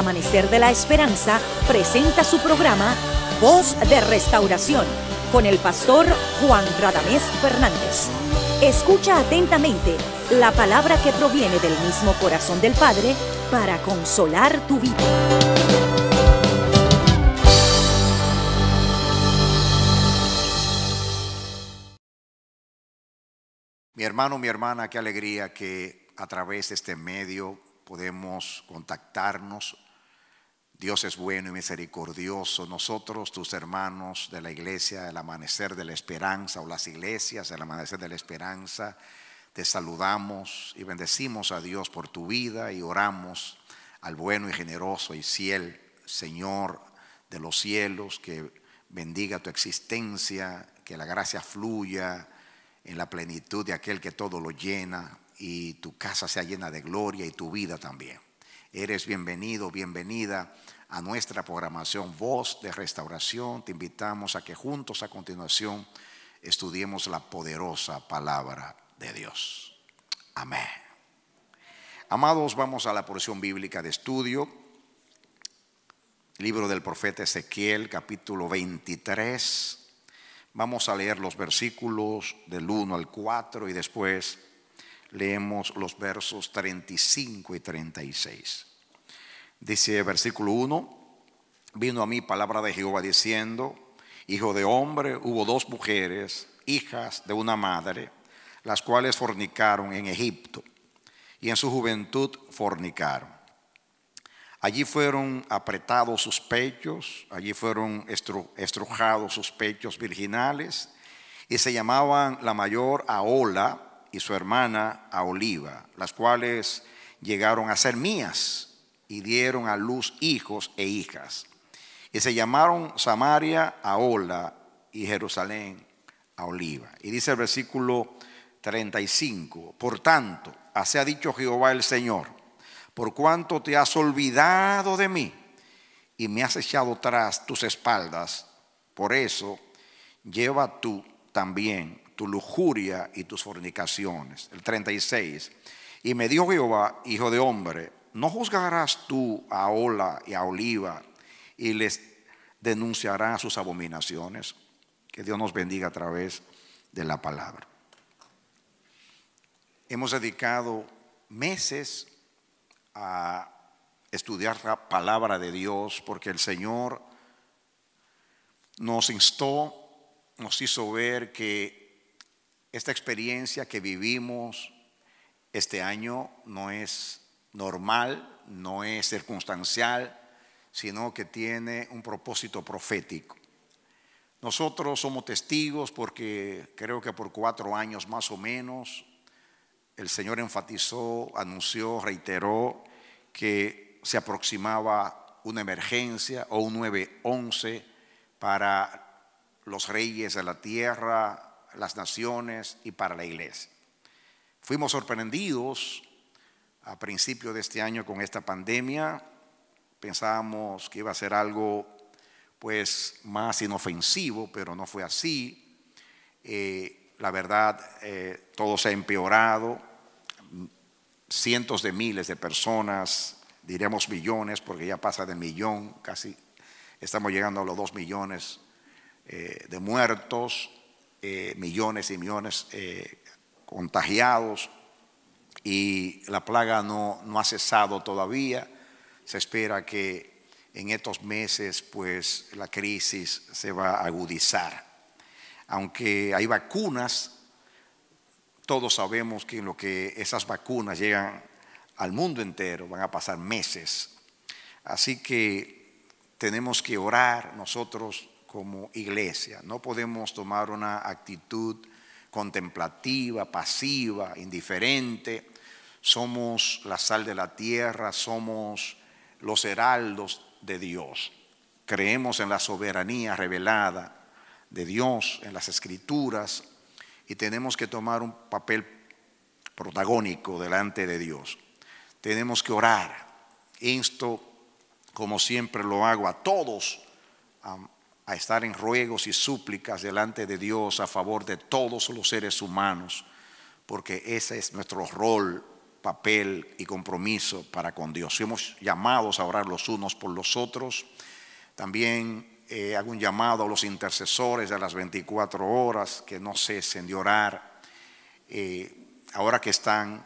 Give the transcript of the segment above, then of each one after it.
Amanecer de la Esperanza presenta su programa Voz de Restauración con el pastor Juan Radamés Fernández. Escucha atentamente la palabra que proviene del mismo corazón del Padre para consolar tu vida. Mi hermano, mi hermana, qué alegría que a través de este medio podemos contactarnos Dios es bueno y misericordioso. Nosotros, tus hermanos de la iglesia, el amanecer de la esperanza, o las iglesias, el amanecer de la esperanza, te saludamos y bendecimos a Dios por tu vida y oramos al bueno y generoso y ciel Señor de los cielos, que bendiga tu existencia, que la gracia fluya en la plenitud de aquel que todo lo llena y tu casa sea llena de gloria y tu vida también. Eres bienvenido, bienvenida a nuestra programación Voz de Restauración. Te invitamos a que juntos a continuación estudiemos la poderosa palabra de Dios. Amén. Amados, vamos a la porción bíblica de estudio. Libro del profeta Ezequiel, capítulo 23. Vamos a leer los versículos del 1 al 4 y después leemos los versos 35 y 36. Dice versículo 1, vino a mí palabra de Jehová diciendo, Hijo de hombre, hubo dos mujeres, hijas de una madre, las cuales fornicaron en Egipto, y en su juventud fornicaron. Allí fueron apretados sus pechos, allí fueron estrujados sus pechos virginales, y se llamaban la mayor Aola y su hermana Aoliva, las cuales llegaron a ser mías y dieron a luz hijos e hijas. Y se llamaron Samaria a Ola y Jerusalén a Oliva. Y dice el versículo 35, por tanto, así ha dicho Jehová el Señor, por cuanto te has olvidado de mí y me has echado tras tus espaldas, por eso lleva tú también tu lujuria y tus fornicaciones. El 36, y me dijo Jehová, hijo de hombre, no juzgarás tú a Ola y a Oliva y les denunciará sus abominaciones. Que Dios nos bendiga a través de la palabra. Hemos dedicado meses a estudiar la palabra de Dios porque el Señor nos instó, nos hizo ver que esta experiencia que vivimos este año no es normal, no es circunstancial, sino que tiene un propósito profético. Nosotros somos testigos porque creo que por cuatro años más o menos el Señor enfatizó, anunció, reiteró que se aproximaba una emergencia o un 9-11 para los reyes de la tierra, las naciones y para la iglesia. Fuimos sorprendidos a principio de este año con esta pandemia. Pensábamos que iba a ser algo pues más inofensivo, pero no fue así. Eh, la verdad, eh, todo se ha empeorado. Cientos de miles de personas, diríamos millones, porque ya pasa de millón, casi estamos llegando a los dos millones eh, de muertos, millones y millones contagiados, y la plaga no, ha cesado todavía. Se espera que en estos meses pues la crisis se va a agudizar. Aunque hay vacunas, todos sabemos que en lo que esas vacunas llegan al mundo entero van a pasar meses. Así que tenemos que orar nosotros como iglesia. No podemos tomar una actitud contemplativa, pasiva, indiferente. Somos la sal de la tierra, somos los heraldos de Dios. Creemos en la soberanía revelada de Dios, en las escrituras, y tenemos que tomar un papel protagónico delante de Dios. Tenemos que orar. Esto, como siempre lo hago a todos, a a estar en ruegos y súplicas delante de Dios a favor de todos los seres humanos, porque ese es nuestro rol, papel y compromiso para con Dios. Fuimos llamados a orar los unos por los otros. También eh, hago un llamado a los intercesores de las 24 horas que no cesen de orar. Eh, ahora que están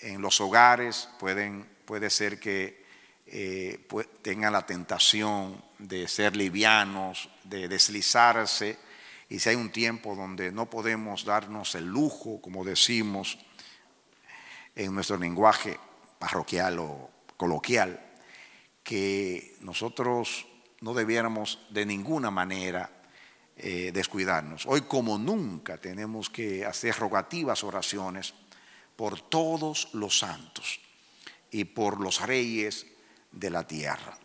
en los hogares, pueden, puede ser que eh, pues, tengan la tentación de ser livianos, de deslizarse, y si hay un tiempo donde no podemos darnos el lujo, como decimos en nuestro lenguaje parroquial o coloquial, que nosotros no debiéramos de ninguna manera eh, descuidarnos. Hoy como nunca tenemos que hacer rogativas oraciones por todos los santos y por los reyes de la tierra.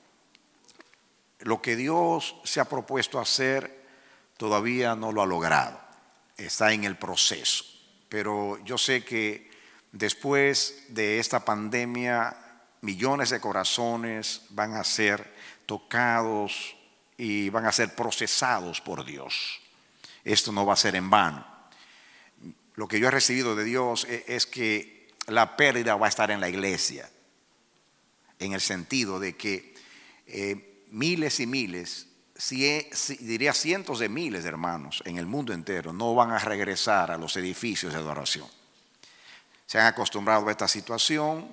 Lo que Dios se ha propuesto hacer todavía no lo ha logrado, está en el proceso, pero yo sé que después de esta pandemia millones de corazones van a ser tocados y van a ser procesados por Dios. Esto no va a ser en vano. Lo que yo he recibido de Dios e-, es que la pérdida va a estar en la iglesia, en el sentido de que eh, miles y miles, diría cientos de miles de hermanos en el mundo entero no van a regresar a los edificios de adoración. Se han acostumbrado a esta situación,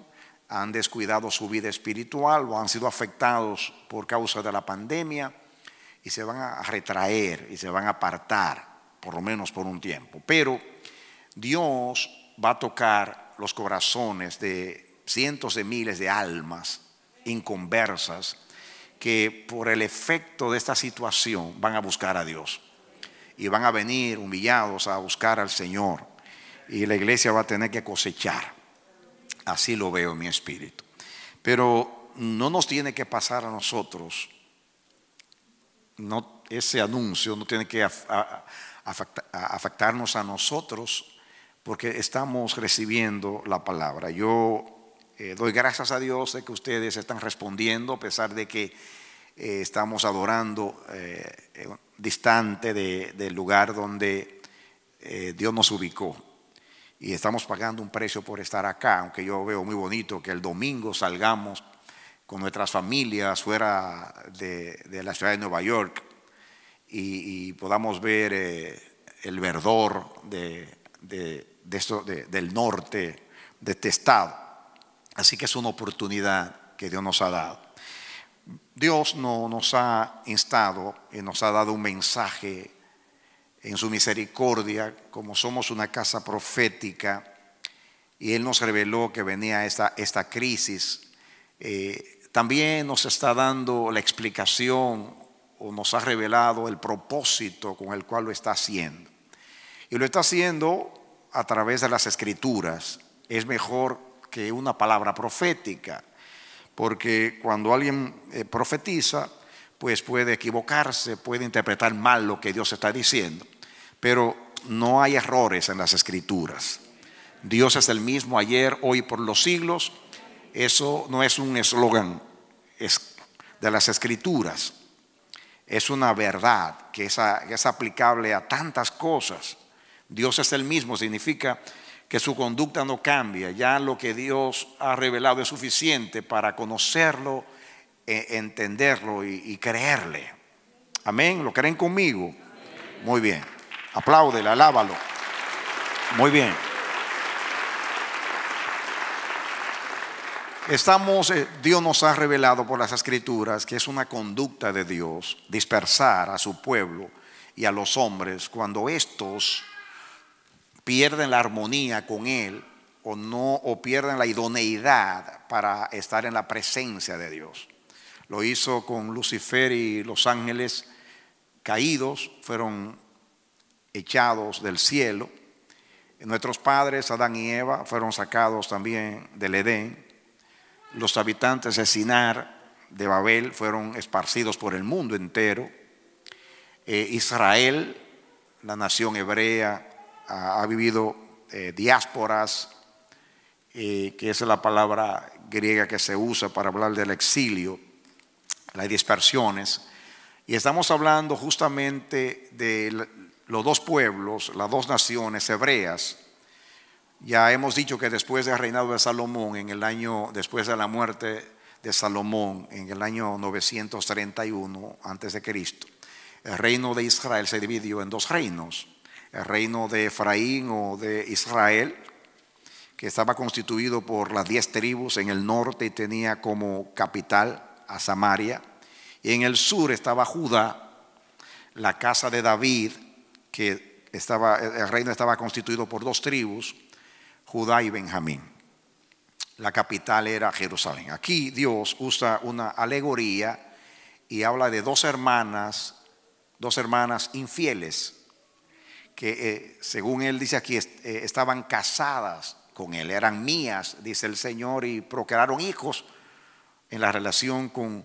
han descuidado su vida espiritual o han sido afectados por causa de la pandemia y se van a retraer y se van a apartar, por lo menos por un tiempo. Pero Dios va a tocar los corazones de cientos de miles de almas inconversas que por el efecto de esta situación van a buscar a Dios y van a venir humillados a buscar al Señor y la iglesia va a tener que cosechar. Así lo veo en mi espíritu. Pero no nos tiene que pasar a nosotros, no, ese anuncio no tiene que afectarnos a nosotros porque estamos recibiendo la palabra. Yo eh, doy gracias a Dios de que ustedes están respondiendo a pesar de que eh, estamos adorando eh, distante del lugar donde Dios nos ubicó. Y estamos pagando un precio por estar acá, aunque yo veo muy bonito que el domingo salgamos con nuestras familias fuera de, la ciudad de Nueva York y, podamos ver el verdor del norte de este estado. Así que es una oportunidad que Dios nos ha dado. Dios nos ha instado y nos ha dado un mensaje en su misericordia, como somos una casa profética, y Él nos reveló que venía esta, esta crisis, eh, también nos está dando la explicación o nos ha revelado el propósito con el cual lo está haciendo. Y lo está haciendo a través de las escrituras. Es mejor que una palabra profética, porque cuando alguien eh, profetiza, pues puede equivocarse, puede interpretar mal lo que Dios está diciendo, pero no hay errores en las escrituras. Dios es el mismo ayer, hoy, por los siglos. Eso no es un eslogan de las escrituras, es una verdad que es aplicable a tantas cosas. Dios es el mismo, significa que su conducta no cambia, ya lo que Dios ha revelado es suficiente para conocerlo, e entenderlo y, creerle. Amén, ¿lo creen conmigo? Muy bien, apláudele, alábalo. Muy bien. Estamos, eh, Dios nos ha revelado por las escrituras que es una conducta de Dios dispersar a su pueblo y a los hombres cuando estos pierden la armonía con Él o no o pierden la idoneidad para estar en la presencia de Dios. Lo hizo con Lucifer y los ángeles caídos, fueron echados del cielo. Nuestros padres, Adán y Eva, fueron sacados también del Edén. Los habitantes de Sinar, de Babel, fueron esparcidos por el mundo entero. Eh, Israel, la nación hebrea, ha, vivido eh, diásporas, eh, que es la palabra griega que se usa para hablar del exilio, las dispersiones. Y estamos hablando justamente de los dos pueblos, las dos naciones hebreas. Ya hemos dicho que después del reinado de Salomón, en el año, después de la muerte de Salomón, en el año 931 antes de Cristo, el reino de Israel se dividió en dos reinos el reino de Efraín o de Israel, que estaba constituido por las diez tribus en el norte y tenía como capital a Samaria. Y en el sur estaba Judá, la casa de David, que estaba, el reino estaba constituido por dos tribus, Judá y Benjamín. La capital era Jerusalén. Aquí Dios usa una alegoría y habla de dos hermanas, dos hermanas infieles que eh, según él dice aquí, eh, estaban casadas con él, eran mías, dice el Señor, y procrearon hijos en la relación con,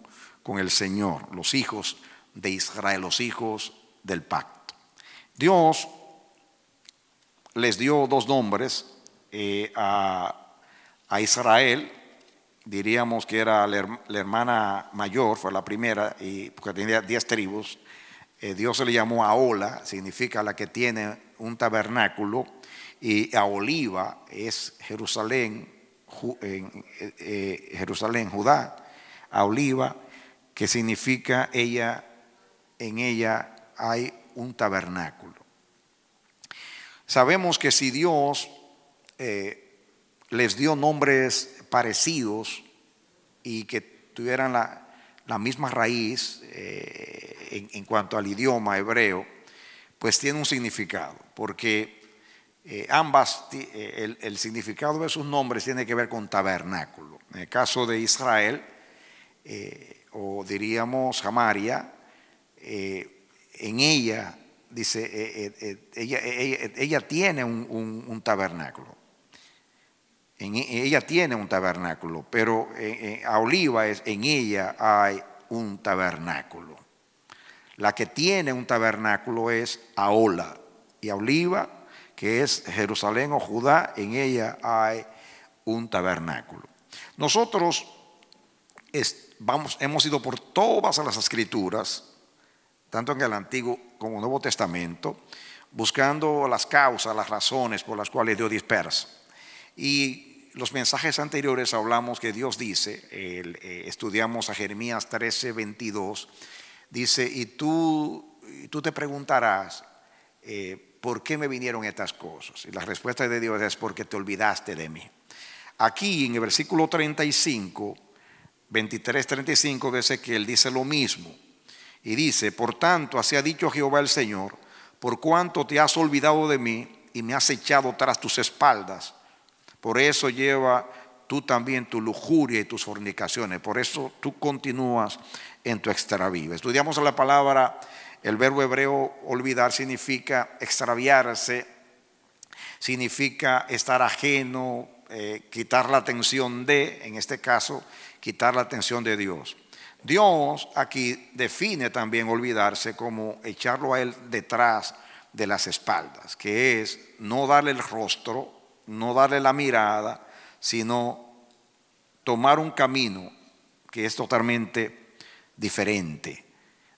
el Señor, los hijos de Israel, los hijos del pacto. Dios les dio dos nombres eh, a, Israel, diríamos que era la, hermana mayor, fue la primera, y, porque tenía diez tribus, eh, Dios Dios le llamó Aola, significa la que tiene un tabernáculo, y a Oliva es Jerusalén, eh, eh, Jerusalén, Judá, A Oliva, que significa ella, en ella hay un tabernáculo. Sabemos que si Dios les dio nombres parecidos y que tuvieran la, la misma raíz eh, en, cuanto al idioma hebreo, pues tiene un significado, porque eh, ambas, eh, el, significado de sus nombres tiene que ver con tabernáculo. En el caso de Israel, o diríamos Samaria, en ella, dice, ella, tiene un tabernáculo ella tiene un tabernáculo, pero eh, eh, a Oliva es, en ella hay un tabernáculo. La que tiene un tabernáculo es Aola y a Oliva, que es Jerusalén o Judá, en ella hay un tabernáculo. Nosotros hemos ido por todas las escrituras, tanto en el Antiguo como en el Nuevo Testamento, buscando las causas, las razones por las cuales Dios dispersa. Y los mensajes anteriores hablamos que Dios dice, eh, estudiamos a Jeremías 13, 22, dice, y tú, tú te preguntarás, eh, ¿por qué me vinieron estas cosas? Y la respuesta de Dios es porque te olvidaste de mí. Aquí en el versículo 35, 23, 35 que Él dice lo mismo. Y dice, por tanto, así ha dicho Jehová el Señor, por cuanto te has olvidado de mí y me has echado tras tus espaldas por eso lleva tú también tu lujuria y tus fornicaciones. Por eso tú continúas en tu extravío. Estudiamos la palabra, el verbo hebreo olvidar significa extraviarse, significa estar ajeno, eh, quitar la atención de, en este caso, quitar la atención de Dios. Dios aquí define también olvidarse como echarlo a Él detrás de las espaldas, que es no darle el rostro no darle la mirada, sino tomar un camino que es totalmente diferente,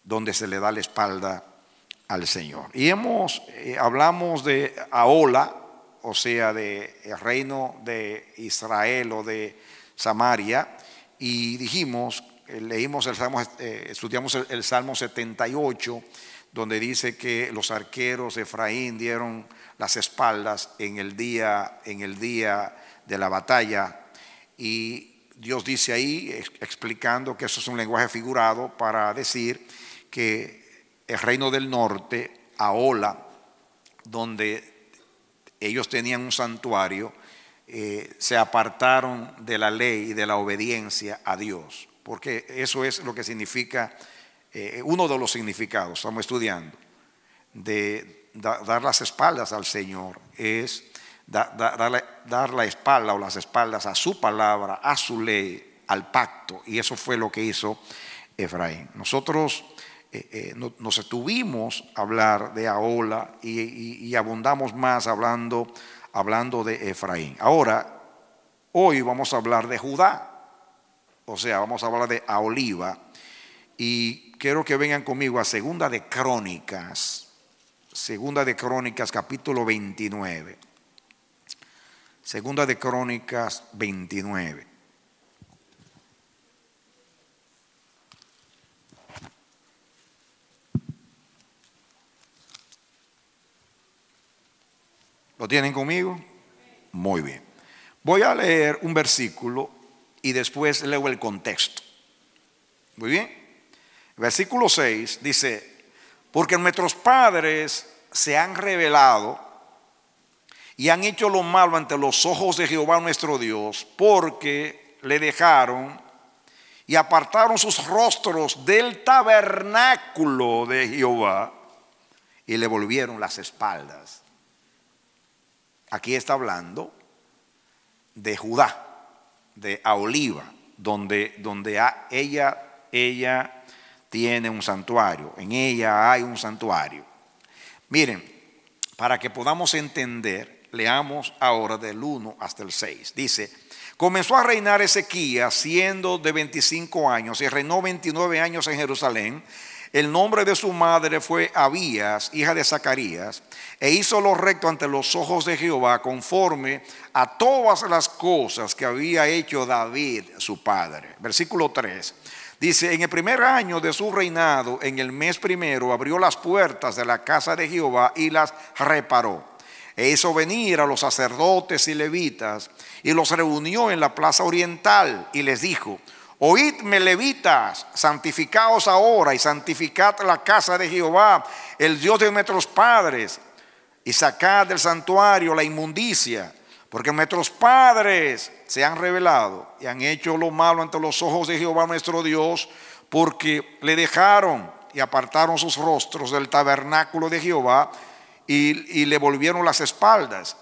donde se le da la espalda al Señor. Y hemos, eh, hablamos de Aola, o sea, del reino de Israel o de Samaria, y dijimos, eh, leímos el Salmo, eh, estudiamos el Salmo 78, donde dice que los arqueros de Efraín dieron las espaldas en el día, en el día de la batalla. Y Dios dice ahí, explicando que eso es un lenguaje figurado para decir que el reino del norte, Aola, donde ellos tenían un santuario, eh, se apartaron de la ley y de la obediencia a Dios, porque eso es lo que significa, eh, uno de los significados, estamos estudiando, de dar las espaldas al Señor, es darle, dar la espalda o las espaldas a su palabra, a su ley, al pacto. Y eso fue lo que hizo Efraín. Nosotros eh, eh, nos estuvimos a hablar de Aola y, abundamos más hablando, hablando de Efraín. Ahora, hoy vamos a hablar de Judá. O sea, vamos a hablar de Aoliva. Y quiero que vengan conmigo a Segunda de Crónicas, Segunda de Crónicas, capítulo 29. Segunda de Crónicas 29. ¿Lo tienen conmigo? Muy bien. Voy a leer un versículo y después leo el contexto. Muy bien. Versículo 6 dice, porque nuestros padres se han revelado y han hecho lo malo ante los ojos de Jehová nuestro Dios, porque le dejaron y apartaron sus rostros del tabernáculo de Jehová y le volvieron las espaldas. Aquí está hablando de Judá, de Oliva, donde, donde ella, ella tiene un santuario, en ella hay un santuario. Miren, para que podamos entender, leamos ahora del 1 hasta el 6. Dice, comenzó a reinar Ezequías siendo de 25 años y reinó 29 años en Jerusalén. El nombre de su madre fue Abías, hija de Zacarías, e hizo lo recto ante los ojos de Jehová conforme a todas las cosas que había hecho David, su padre. Versículo 3. Dice, en el primer año de su reinado, en el mes primero, abrió las puertas de la casa de Jehová y las reparó. E hizo venir a los sacerdotes y levitas y los reunió en la plaza oriental y les dijo, Oídme levitas, santificaos ahora y santificad la casa de Jehová, el Dios de nuestros padres, y sacad del santuario la inmundicia porque nuestros padres se han revelado y han hecho lo malo ante los ojos de Jehová nuestro Dios, porque le dejaron y apartaron sus rostros del tabernáculo de Jehová y, le volvieron las espaldas.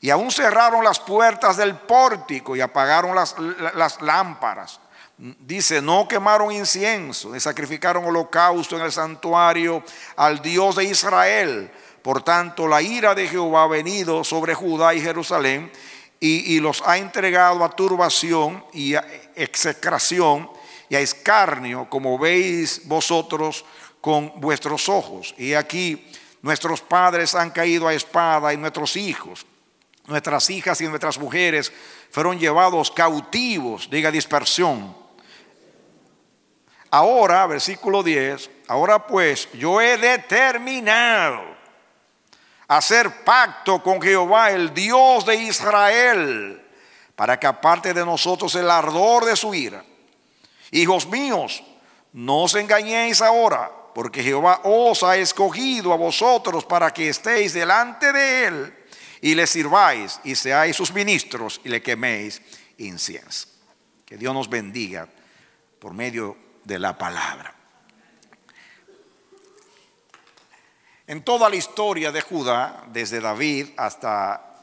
Y aún cerraron las puertas del pórtico y apagaron las, las lámparas. Dice, no quemaron incienso, ni sacrificaron holocausto en el santuario al Dios de Israel, por tanto, la ira de Jehová ha venido sobre Judá y Jerusalén y, los ha entregado a turbación y a execración y a escarnio, como veis vosotros con vuestros ojos. Y aquí nuestros padres han caído a espada y nuestros hijos, nuestras hijas y nuestras mujeres fueron llevados cautivos, diga dispersión. Ahora, versículo 10, ahora pues yo he determinado hacer pacto con Jehová, el Dios de Israel, para que aparte de nosotros el ardor de su ira. Hijos míos, no os engañéis ahora, porque Jehová os ha escogido a vosotros para que estéis delante de él y le sirváis y seáis sus ministros y le queméis incienso. Que Dios nos bendiga por medio de la palabra. En toda la historia de Judá, desde David hasta,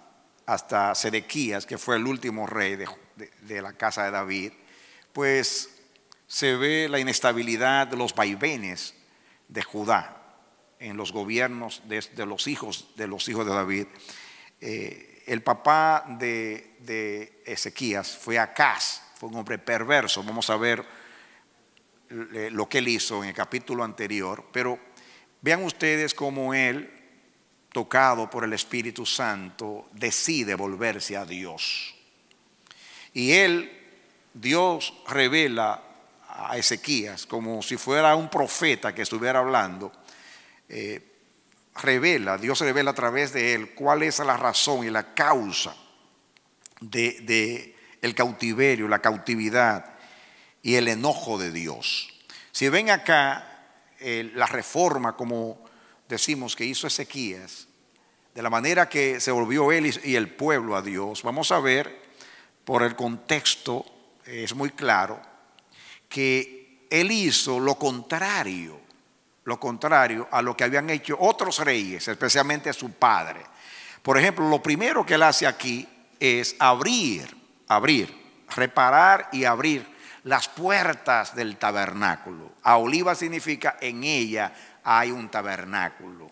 hasta Sedequías, que fue el último rey de, la casa de David, pues se ve la inestabilidad de los vaivenes de Judá en los gobiernos de, los hijos de los hijos de David. Eh, el papá de, Ezequías fue Acaz, fue un hombre perverso. Vamos a ver lo que él hizo en el capítulo anterior, pero Vean ustedes cómo él, tocado por el Espíritu Santo, decide volverse a Dios. Y él, Dios revela a Ezequías, como si fuera un profeta que estuviera hablando, eh, revela, Dios revela a través de él cuál es la razón y la causa de, el cautiverio, la cautividad y el enojo de Dios. Si ven acá, eh, la reforma, como decimos, que hizo Ezequías, de la manera que se volvió él y, el pueblo a Dios, vamos a ver, por el contexto, eh, es muy claro, que él hizo lo contrario, lo contrario a lo que habían hecho otros reyes, especialmente a su padre. Por ejemplo, lo primero que él hace aquí es abrir, abrir, reparar y abrir las puertas del tabernáculo. A oliva significa en ella hay un tabernáculo.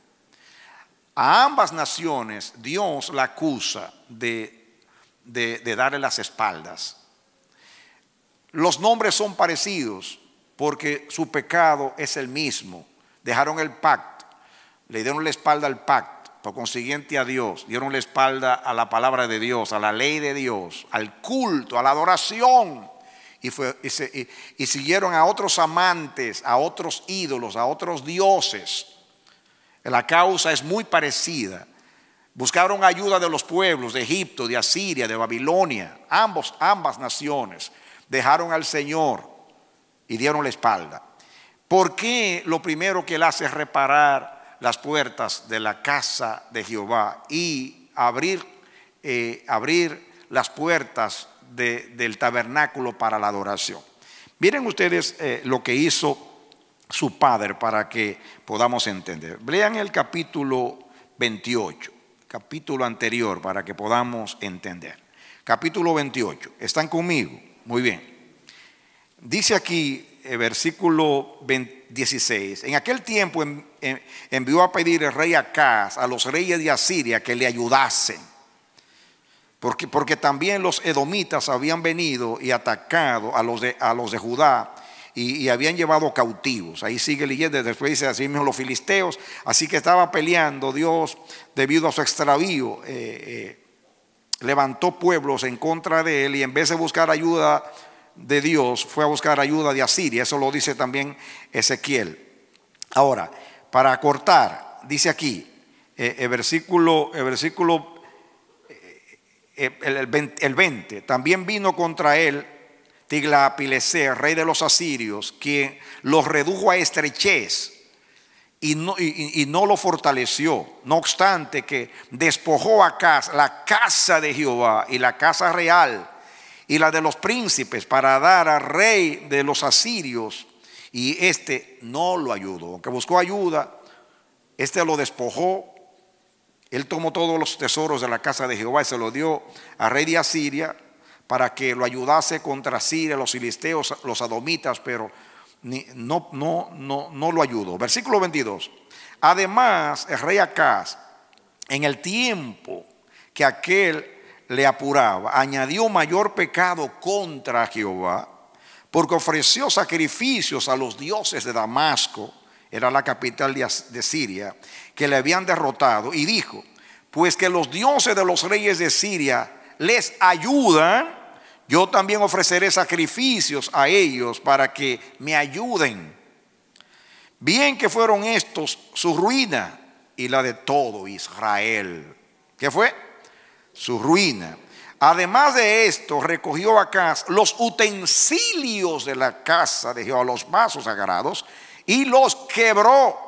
A ambas naciones Dios la acusa de, darle las espaldas. Los nombres son parecidos porque su pecado es el mismo. Dejaron el pacto, le dieron la espalda al pacto, por consiguiente a Dios, dieron la espalda a la palabra de Dios, a la ley de Dios, al culto, a la adoración. Y, fue, y, siguieron a otros amantes, a otros ídolos, a otros dioses. La causa es muy parecida. Buscaron ayuda de los pueblos de Egipto, de Asiria, de Babilonia. Ambos, ambas naciones dejaron al Señor y dieron la espalda. ¿Por qué lo primero que él hace es reparar las puertas de la casa de Jehová y abrir, eh, abrir las puertas del tabernáculo para la adoración. Miren ustedes eh, lo que hizo su padre para que podamos entender. Lean el capítulo 28, capítulo anterior, para que podamos entender. Capítulo 28, ¿están conmigo? Muy bien. Dice aquí, el eh, versículo 16, en aquel tiempo envió a pedir el rey Acaz a los reyes de Asiria que le ayudasen porque, también los edomitas habían venido y atacado a los de, a los de Judá y, habían llevado cautivos. Ahí sigue leyendo, después dice así mismo los filisteos. Así que estaba peleando Dios debido a su extravío. Eh, eh, levantó pueblos en contra de él y en vez de buscar ayuda de Dios, fue a buscar ayuda de Asiria. Eso lo dice también Ezequiel. Ahora, para cortar, dice aquí, el eh, versículo, el versículo eh, el 20, también vino contra él Tiglapileser, rey de los asirios, quien los redujo a estrechez y no, no lo fortaleció. No obstante que despojó a casa, la casa de Jehová y la casa real y la de los príncipes para dar al rey de los asirios y este no lo ayudó. Aunque buscó ayuda, este lo despojó él tomó todos los tesoros de la casa de Jehová y se los dio a rey de Asiria para que lo ayudase contra Siria, los filisteos, los adomitas, pero no, no lo ayudó. Versículo 22. Además, el rey Acaz, en el tiempo que aquel le apuraba, añadió mayor pecado contra Jehová, porque ofreció sacrificios a los dioses de Damasco era la capital de Siria, que le habían derrotado, y dijo, pues que los dioses de los reyes de Siria les ayudan, yo también ofreceré sacrificios a ellos para que me ayuden. Bien que fueron estos su ruina y la de todo Israel. ¿Qué fue? Su ruina. Además de esto, recogió acá los utensilios de la casa de Jehová, los vasos sagrados, y los quebró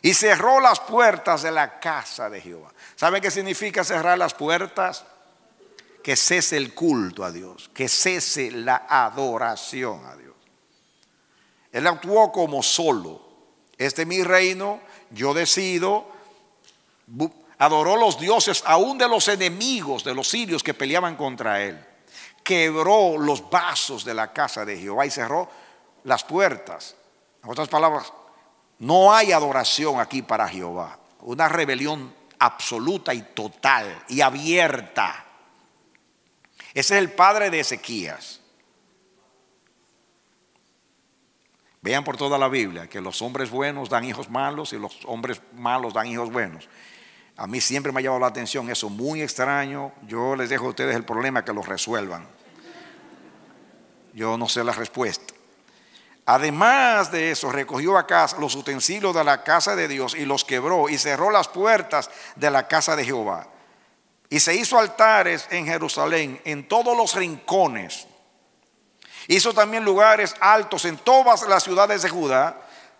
y cerró las puertas de la casa de Jehová. ¿Sabe qué significa cerrar las puertas? Que cese el culto a Dios, que cese la adoración a Dios. Él actuó como solo. Este es mi reino, yo decido. Adoró los dioses aún de los enemigos, de los sirios que peleaban contra él. Quebró los vasos de la casa de Jehová y cerró las puertas en otras palabras, no hay adoración aquí para Jehová. Una rebelión absoluta y total y abierta. Ese es el padre de Ezequías. Vean por toda la Biblia que los hombres buenos dan hijos malos y los hombres malos dan hijos buenos. A mí siempre me ha llamado la atención eso, muy extraño. Yo les dejo a ustedes el problema que lo resuelvan. Yo no sé la respuesta. Además de eso, recogió a los utensilios de la casa de Dios y los quebró y cerró las puertas de la casa de Jehová. Y se hizo altares en Jerusalén, en todos los rincones. Hizo también lugares altos en todas las ciudades de Judá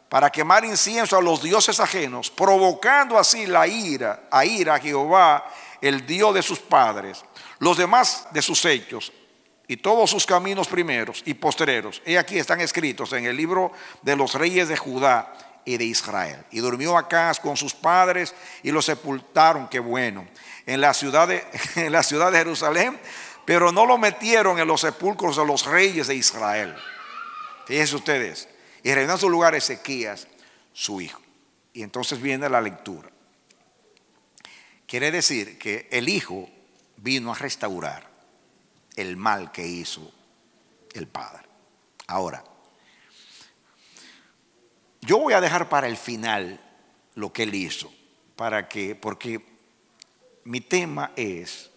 para quemar incienso a los dioses ajenos, provocando así la ira, a ira a Jehová, el Dios de sus padres. Los demás de sus hechos, y todos sus caminos primeros y postereros. Y aquí están escritos en el libro de los reyes de Judá y de Israel. Y durmió acá con sus padres y lo sepultaron, qué bueno, en la ciudad de, en la ciudad de Jerusalén, pero no lo metieron en los sepulcros de los reyes de Israel. Fíjense ustedes, y reinó en su lugar Ezequías, su hijo. Y entonces viene la lectura. Quiere decir que el hijo vino a restaurar el mal que hizo el Padre. Ahora, yo voy a dejar para el final lo que él hizo, para que, porque mi tema es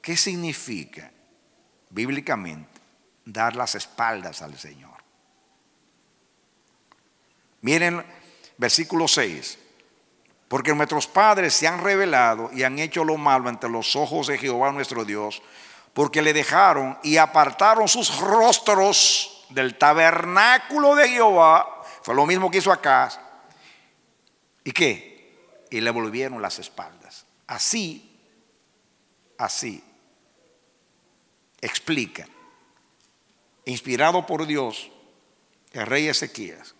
qué significa bíblicamente dar las espaldas al Señor. Miren versículo 6. Porque nuestros padres se han revelado y han hecho lo malo ante los ojos de Jehová nuestro Dios, porque le dejaron y apartaron sus rostros del tabernáculo de Jehová. Fue lo mismo que hizo acá. ¿Y qué? Y le volvieron las espaldas. Así, así, explica, inspirado por Dios, el rey Ezequías,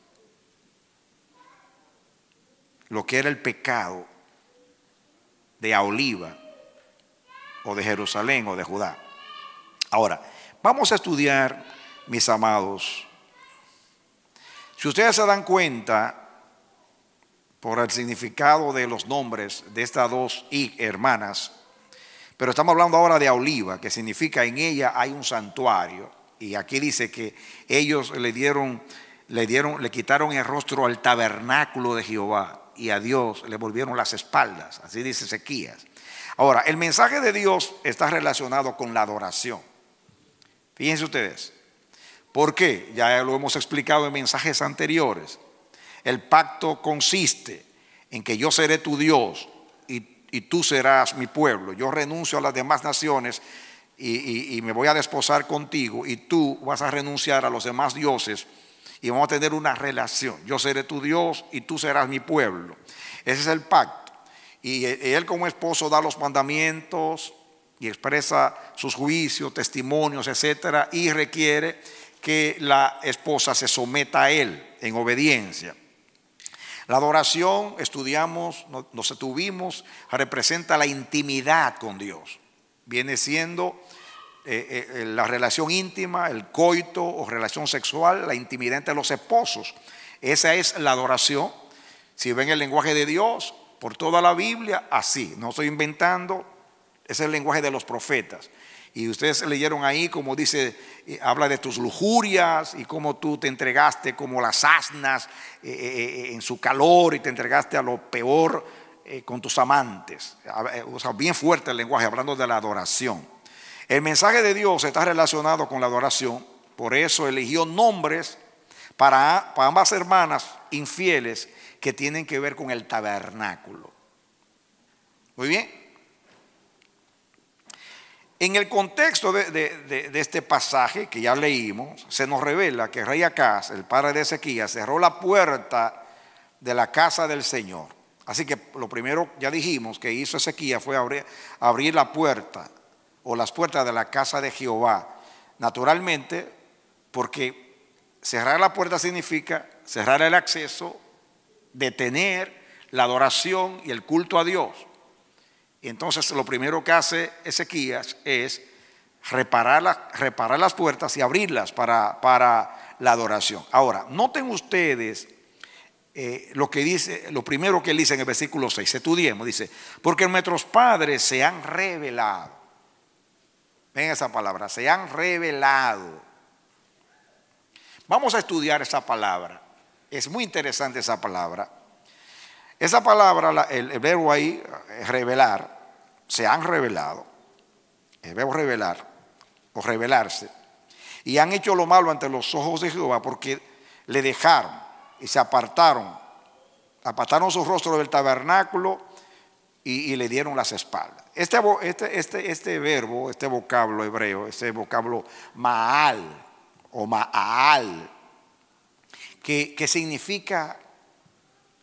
lo que era el pecado de Oliva o de Jerusalén o de Judá. Ahora, vamos a estudiar, mis amados, si ustedes se dan cuenta por el significado de los nombres de estas dos hermanas, pero estamos hablando ahora de Oliva, que significa en ella hay un santuario. Y aquí dice que ellos le dieron, le dieron, le quitaron el rostro al tabernáculo de Jehová y a Dios le volvieron las espaldas. Así dice Ezequías. Ahora, el mensaje de Dios está relacionado con la adoración. Fíjense ustedes. ¿Por qué? Ya lo hemos explicado en mensajes anteriores. El pacto consiste en que yo seré tu Dios y, tú serás mi pueblo. Yo renuncio a las demás naciones y me voy a desposar contigo y tú vas a renunciar a los demás dioses y vamos a tener una relación. Yo seré tu Dios y tú serás mi pueblo. Ese es el pacto. Y él como esposo da los mandamientos, y expresa sus juicios, testimonios, etcétera, y requiere que la esposa se someta a él en obediencia. La adoración, estudiamos, nos detuvimos, representa la intimidad con Dios. Viene siendo eh, eh, eh, la relación íntima, el coito o relación sexual, la intimidad entre los esposos. Esa es la adoración. Si ven el lenguaje de Dios por toda la Biblia, así, no estoy inventando, es el lenguaje de los profetas. Y ustedes leyeron ahí como dice, eh, habla de tus lujurias y cómo tú te entregaste como las asnas eh, eh, en su calor y te entregaste a lo peor con tus amantes. O sea, bien fuerte el lenguaje, hablando de la adoración. El mensaje de Dios está relacionado con la adoración, por eso eligió nombres para, para ambas hermanas infieles que tienen que ver con el tabernáculo. Muy bien. En el contexto de, este pasaje que ya leímos, se nos revela que rey Acaz, el padre de Ezequías, cerró la puerta de la casa del Señor. Así que lo primero, ya dijimos, que hizo Ezequías fue abrir la puerta o las puertas de la casa de Jehová. Naturalmente, porque cerrar la puerta significa cerrar el acceso, detener la adoración y el culto a Dios. Y Entonces lo primero que hace Ezequías es reparar, reparar las puertas y abrirlas para, la adoración. Ahora, noten ustedes eh, lo que dice, lo primero que él dice en el versículo 6, estudiemos, dice, porque nuestros padres se han revelado. Ven esa palabra, se han revelado. Vamos a estudiar esa palabra. Es muy interesante esa palabra. Esa palabra, el, verbo ahí, revelar, se han revelado, el verbo revelar o revelarse, y han hecho lo malo ante los ojos de Jehová porque le dejaron y se apartaron, apartaron su rostro del tabernáculo y, le dieron las espaldas. Este, este, este, este verbo, este vocablo hebreo, este vocablo maal o maal, que, que significa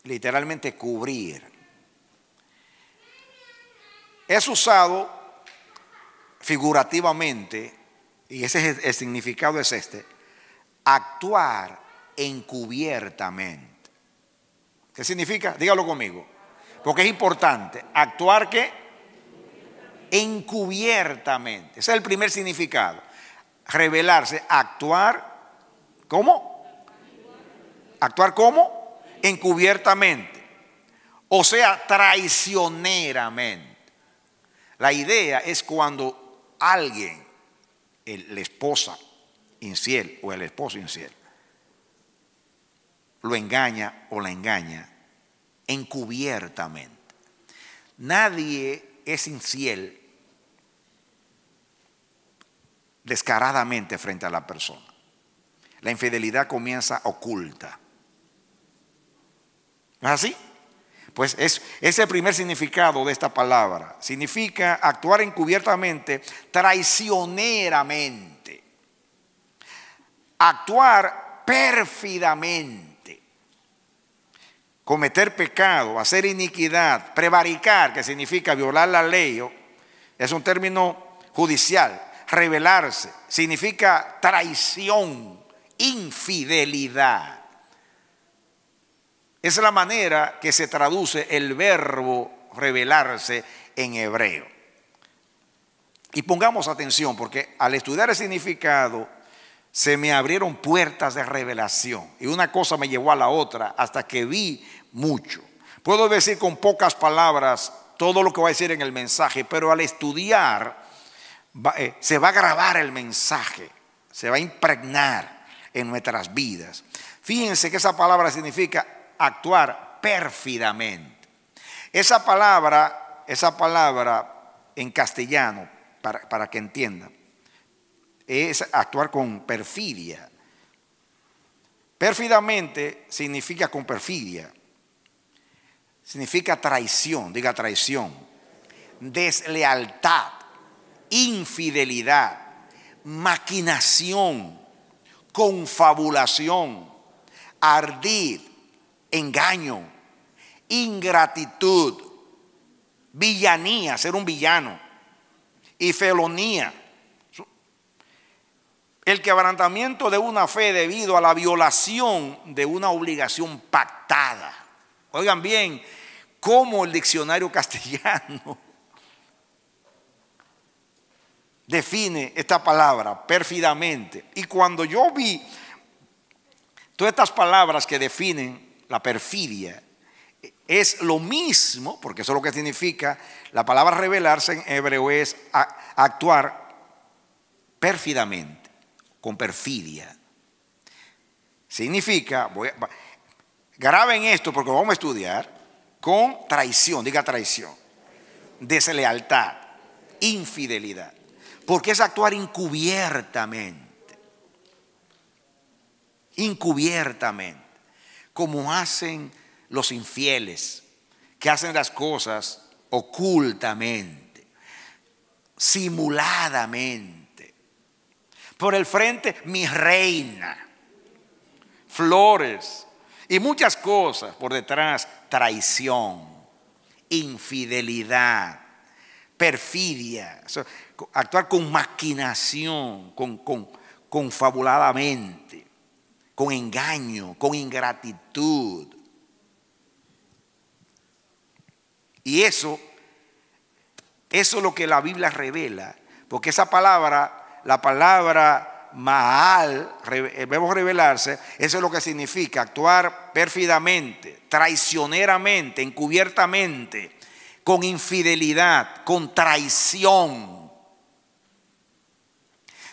literalmente cubrir. Es usado figurativamente, y ese es el significado es este, actuar encubiertamente. ¿Qué significa? Dígalo conmigo. Porque es importante. Actuar qué? encubiertamente. Ese es el primer significado. Revelarse, actuar. ¿Cómo? ¿Actuar cómo? encubiertamente, o sea, traicioneramente. La idea es cuando alguien, la esposa infiel o el esposo infiel, lo engaña o la engaña encubiertamente. Nadie es infiel descaradamente frente a la persona. La infidelidad comienza oculta. ¿No ¿Ah, es así? Pues es, es el primer significado de esta palabra. Significa actuar encubiertamente, traicioneramente. Actuar pérfidamente. Cometer pecado, hacer iniquidad, prevaricar, que significa violar la ley, es un término judicial. Rebelarse significa traición, infidelidad. Es la manera que se traduce el verbo revelarse en hebreo. Y pongamos atención, porque al estudiar el significado se me abrieron puertas de revelación. Y una cosa me llevó a la otra hasta que vi mucho. Puedo decir con pocas palabras todo lo que voy a decir en el mensaje, pero al estudiar eh, se va a grabar el mensaje, se va a impregnar en nuestras vidas. Fíjense que esa palabra significa actuar pérfidamente. Esa palabra, esa palabra en castellano, para, que entiendan, es actuar con perfidia. Pérfidamente significa con perfidia. Significa traición, diga traición. Deslealtad, infidelidad, maquinación, confabulación, ardid, engaño, ingratitud, villanía, ser un villano, y felonía. El quebrantamiento de una fe debido a la violación de una obligación pactada. Oigan bien, como el diccionario castellano define esta palabra pérfidamente. Y cuando yo vi todas estas palabras que definen la perfidia. Es lo mismo, porque eso es lo que significa, la palabra revelarse en hebreo es actuar pérfidamente, con perfidia. Significa, graben esto porque vamos a estudiar, con traición, diga traición, deslealtad, infidelidad, porque es actuar encubiertamente, encubiertamente como hacen los infieles, que hacen las cosas ocultamente, simuladamente. Por el frente, mi reina, flores y muchas cosas. Por detrás, traición, infidelidad, perfidia, actuar con maquinación, con, con confabuladamente con engaño, con ingratitud. Y eso, eso es lo que la Biblia revela, porque esa palabra, la palabra Maal, vemos revelarse, eso es lo que significa actuar pérfidamente, traicioneramente, encubiertamente, con infidelidad, con traición,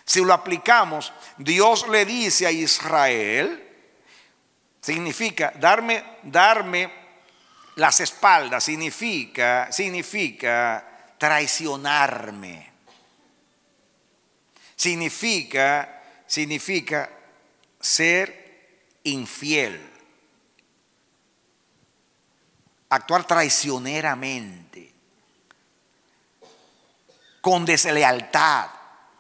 si lo aplicamos, Dios le dice a Israel, significa darme, darme las espaldas, significa, significa traicionarme. Significa, significa ser infiel. Actuar traicioneramente, con deslealtad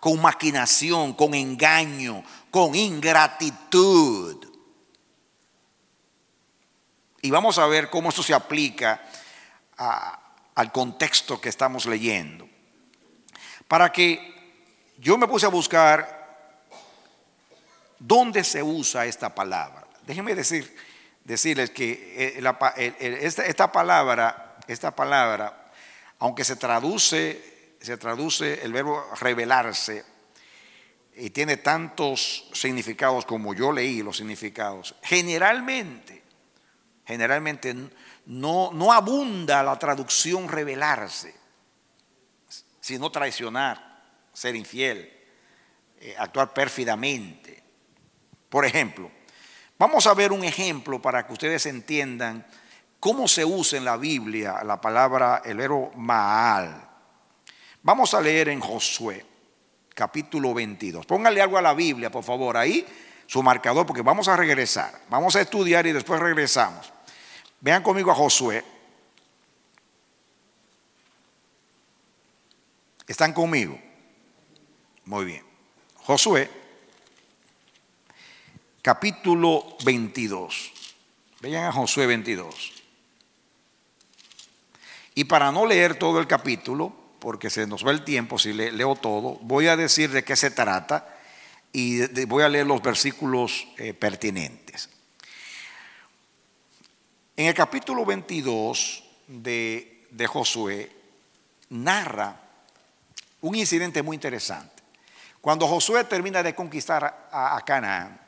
con maquinación, con engaño, con ingratitud. Y vamos a ver cómo esto se aplica al contexto que estamos leyendo. Para que yo me puse a buscar dónde se usa esta palabra. Déjenme decirles que eh, eh, eh, esta, palabra, esta palabra, aunque se traduce se traduce el verbo revelarse y tiene tantos significados como yo leí los significados. Generalmente, generalmente no, no abunda la traducción revelarse, sino traicionar, ser infiel, eh, actuar pérfidamente. Por ejemplo, vamos a ver un ejemplo para que ustedes entiendan cómo se usa en la Biblia la palabra, el verbo Maal. Vamos a leer en Josué, capítulo 22. Póngale algo a la Biblia, por favor, ahí su marcador, porque vamos a regresar. Vamos a estudiar y después regresamos. Vean conmigo a Josué. ¿Están conmigo? Muy bien. Josué, capítulo 22. Vean a Josué 22. Y para no leer todo el capítulo, porque se nos va el tiempo si le, leo todo, voy a decir de qué se trata y voy a leer los versículos eh, pertinentes. En el capítulo 22 de, Josué narra un incidente muy interesante. Cuando Josué termina de conquistar a Canaán,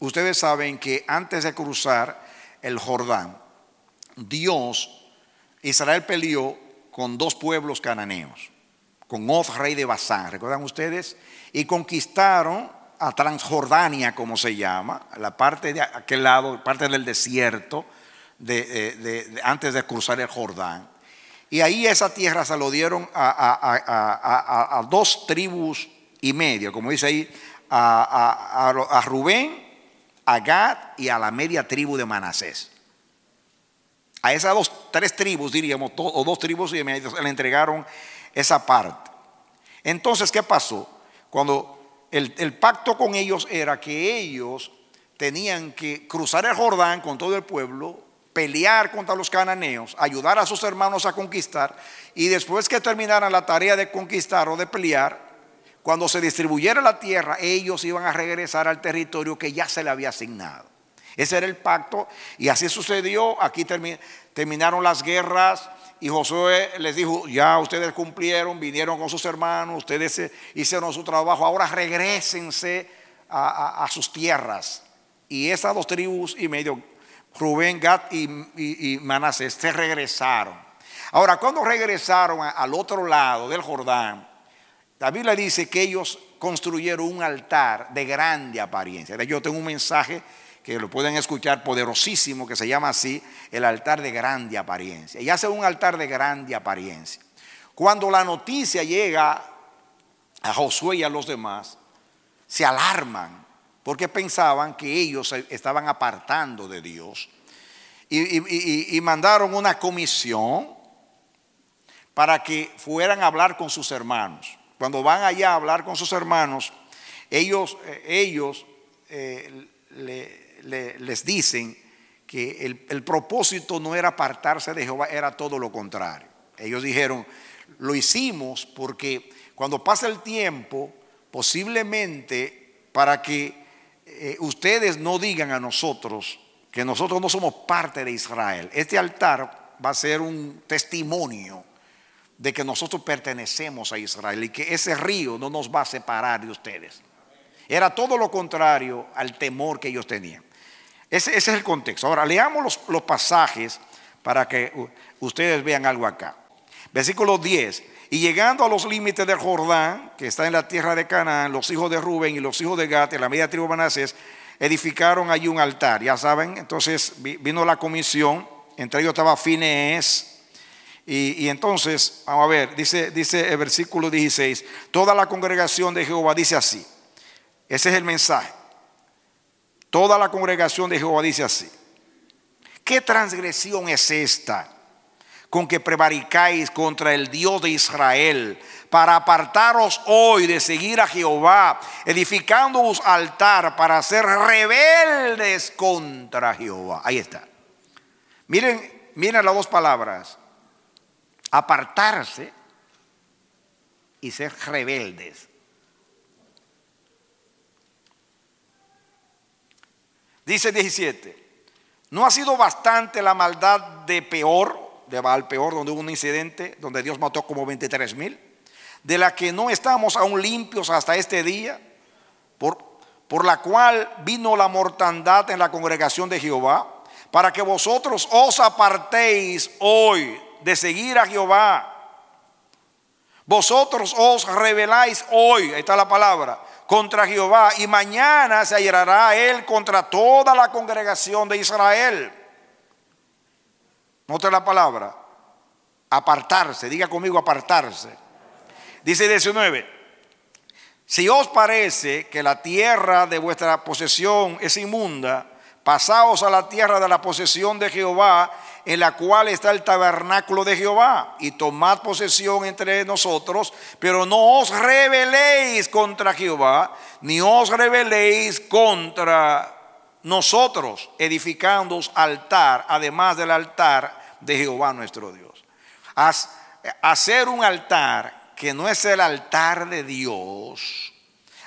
ustedes saben que antes de cruzar el Jordán, Dios, Israel peleó con dos pueblos cananeos, con Oz, rey de Basán, ¿recuerdan ustedes? Y conquistaron a Transjordania, como se llama, la parte de aquel lado, parte del desierto, de, eh, antes de cruzar el Jordán. Y ahí esa tierra se lo dieron a, dos tribus y media, como dice ahí, a, Rubén, a Gad y a la media tribu de Manasés. A esas dos tres tribus, diríamos, o dos tribus, y le entregaron esa parte. Entonces, ¿qué pasó? Cuando el, el pacto con ellos era que ellos tenían que cruzar el Jordán con todo el pueblo, pelear contra los cananeos, ayudar a sus hermanos a conquistar, y después que terminaran la tarea de conquistar o de pelear, cuando se distribuyera la tierra, ellos iban a regresar al territorio que ya se le había asignado. Ese era el pacto y así sucedió. Aquí terminaron las guerras y Josué les dijo, ya ustedes cumplieron, vinieron con sus hermanos, ustedes hicieron su trabajo, ahora regresense a, sus tierras. Y esas dos tribus y medio, Rubén, Gad y, Manasés, se regresaron. Ahora, cuando regresaron al otro lado del Jordán, la Biblia dice que ellos construyeron un altar de grande apariencia. Yo tengo un mensaje que lo pueden escuchar, poderosísimo, que se llama así, el altar de grande apariencia. Y hace un altar de grande apariencia. Cuando la noticia llega a Josué y a los demás, se alarman porque pensaban que ellos estaban apartando de Dios. Y, mandaron una comisión para que fueran a hablar con sus hermanos. Cuando van allá a hablar con sus hermanos, ellos, eh, ellos eh, le, les dicen que el, propósito no era apartarse de Jehová, era todo lo contrario. Ellos dijeron, lo hicimos porque cuando pasa el tiempo, posiblemente para que eh, ustedes no digan a nosotros que nosotros no somos parte de Israel. Este altar va a ser un testimonio de que nosotros pertenecemos a Israel y que ese río no nos va a separar de ustedes. Era todo lo contrario al temor que ellos tenían. Ese, es el contexto. Ahora, leamos los, pasajes para que ustedes vean algo acá. Versículo 10. Y llegando a los límites del Jordán, que está en la tierra de Canaán, los hijos de Rubén y los hijos de Gat en la media tribu de Manasés, edificaron allí un altar. Ya saben, entonces vino la comisión, entre ellos estaba Fines. Y, y, entonces, vamos a ver, dice, dice el versículo 16, toda la congregación de Jehová dice así, ese es el mensaje. Toda la congregación de Jehová dice así, ¿qué transgresión es esta con que prevaricáis contra el Dios de Israel para apartaros hoy de seguir a Jehová, edificando un altar para ser rebeldes contra Jehová? Ahí está. Miren, miren las dos palabras, apartarse y ser rebeldes. Dice 17, ¿no ha sido bastante la maldad de peor, de Baal peor, donde hubo un incidente, donde Dios mató como 23 mil, de la que no estamos aún limpios hasta este día, por, por la cual vino la mortandad en la congregación de Jehová, para que vosotros os apartéis hoy de seguir a Jehová? Vosotros os reveláis hoy, ahí está la palabra, contra Jehová y mañana se airará él contra toda la congregación de Israel. Note la palabra, apartarse, diga conmigo apartarse. Dice 19, si os parece que la tierra de vuestra posesión es inmunda, pasaos a la tierra de la posesión de Jehová en la cual está el tabernáculo de Jehová, y tomad posesión entre nosotros, pero no os rebeléis contra Jehová, ni os rebeléis contra nosotros, edificando altar, además del altar de Jehová nuestro Dios. Hacer un altar que no es el altar de Dios,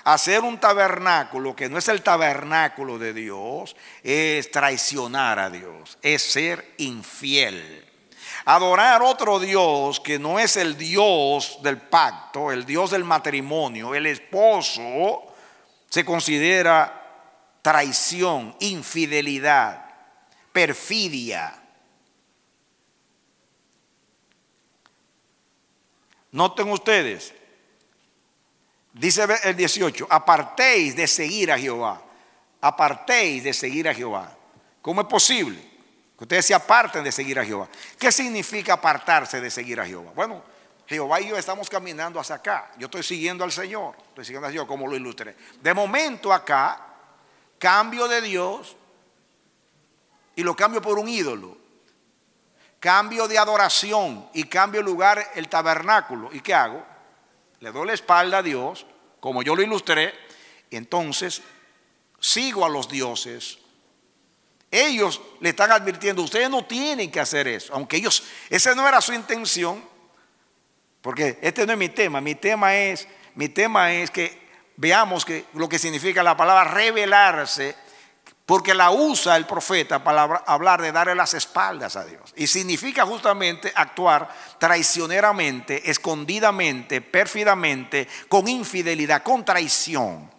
Hacer un tabernáculo que no es el tabernáculo de Dios es traicionar a Dios, es ser infiel. Adorar otro Dios que no es el Dios del pacto, el Dios del matrimonio, el esposo, se considera traición, infidelidad, perfidia. Noten ustedes, Dice el 18, apartéis de seguir a Jehová, apartéis de seguir a Jehová. ¿Cómo es posible que ustedes se aparten de seguir a Jehová? ¿Qué significa apartarse de seguir a Jehová? Bueno, Jehová y yo estamos caminando hacia acá. Yo estoy siguiendo al Señor, estoy siguiendo al Señor como lo ilustré. De momento acá, cambio de Dios y lo cambio por un ídolo. Cambio de adoración y cambio lugar el tabernáculo. ¿Y qué hago? Le doy la espalda a Dios como yo lo ilustré, entonces sigo a los dioses. Ellos le están advirtiendo, ustedes no tienen que hacer eso, aunque ellos, esa no era su intención, porque este no es mi tema, mi tema es, mi tema es que veamos que lo que significa la palabra revelarse porque la usa el profeta para hablar de darle las espaldas a Dios. Y significa justamente actuar traicioneramente, escondidamente, pérfidamente, con infidelidad, con traición.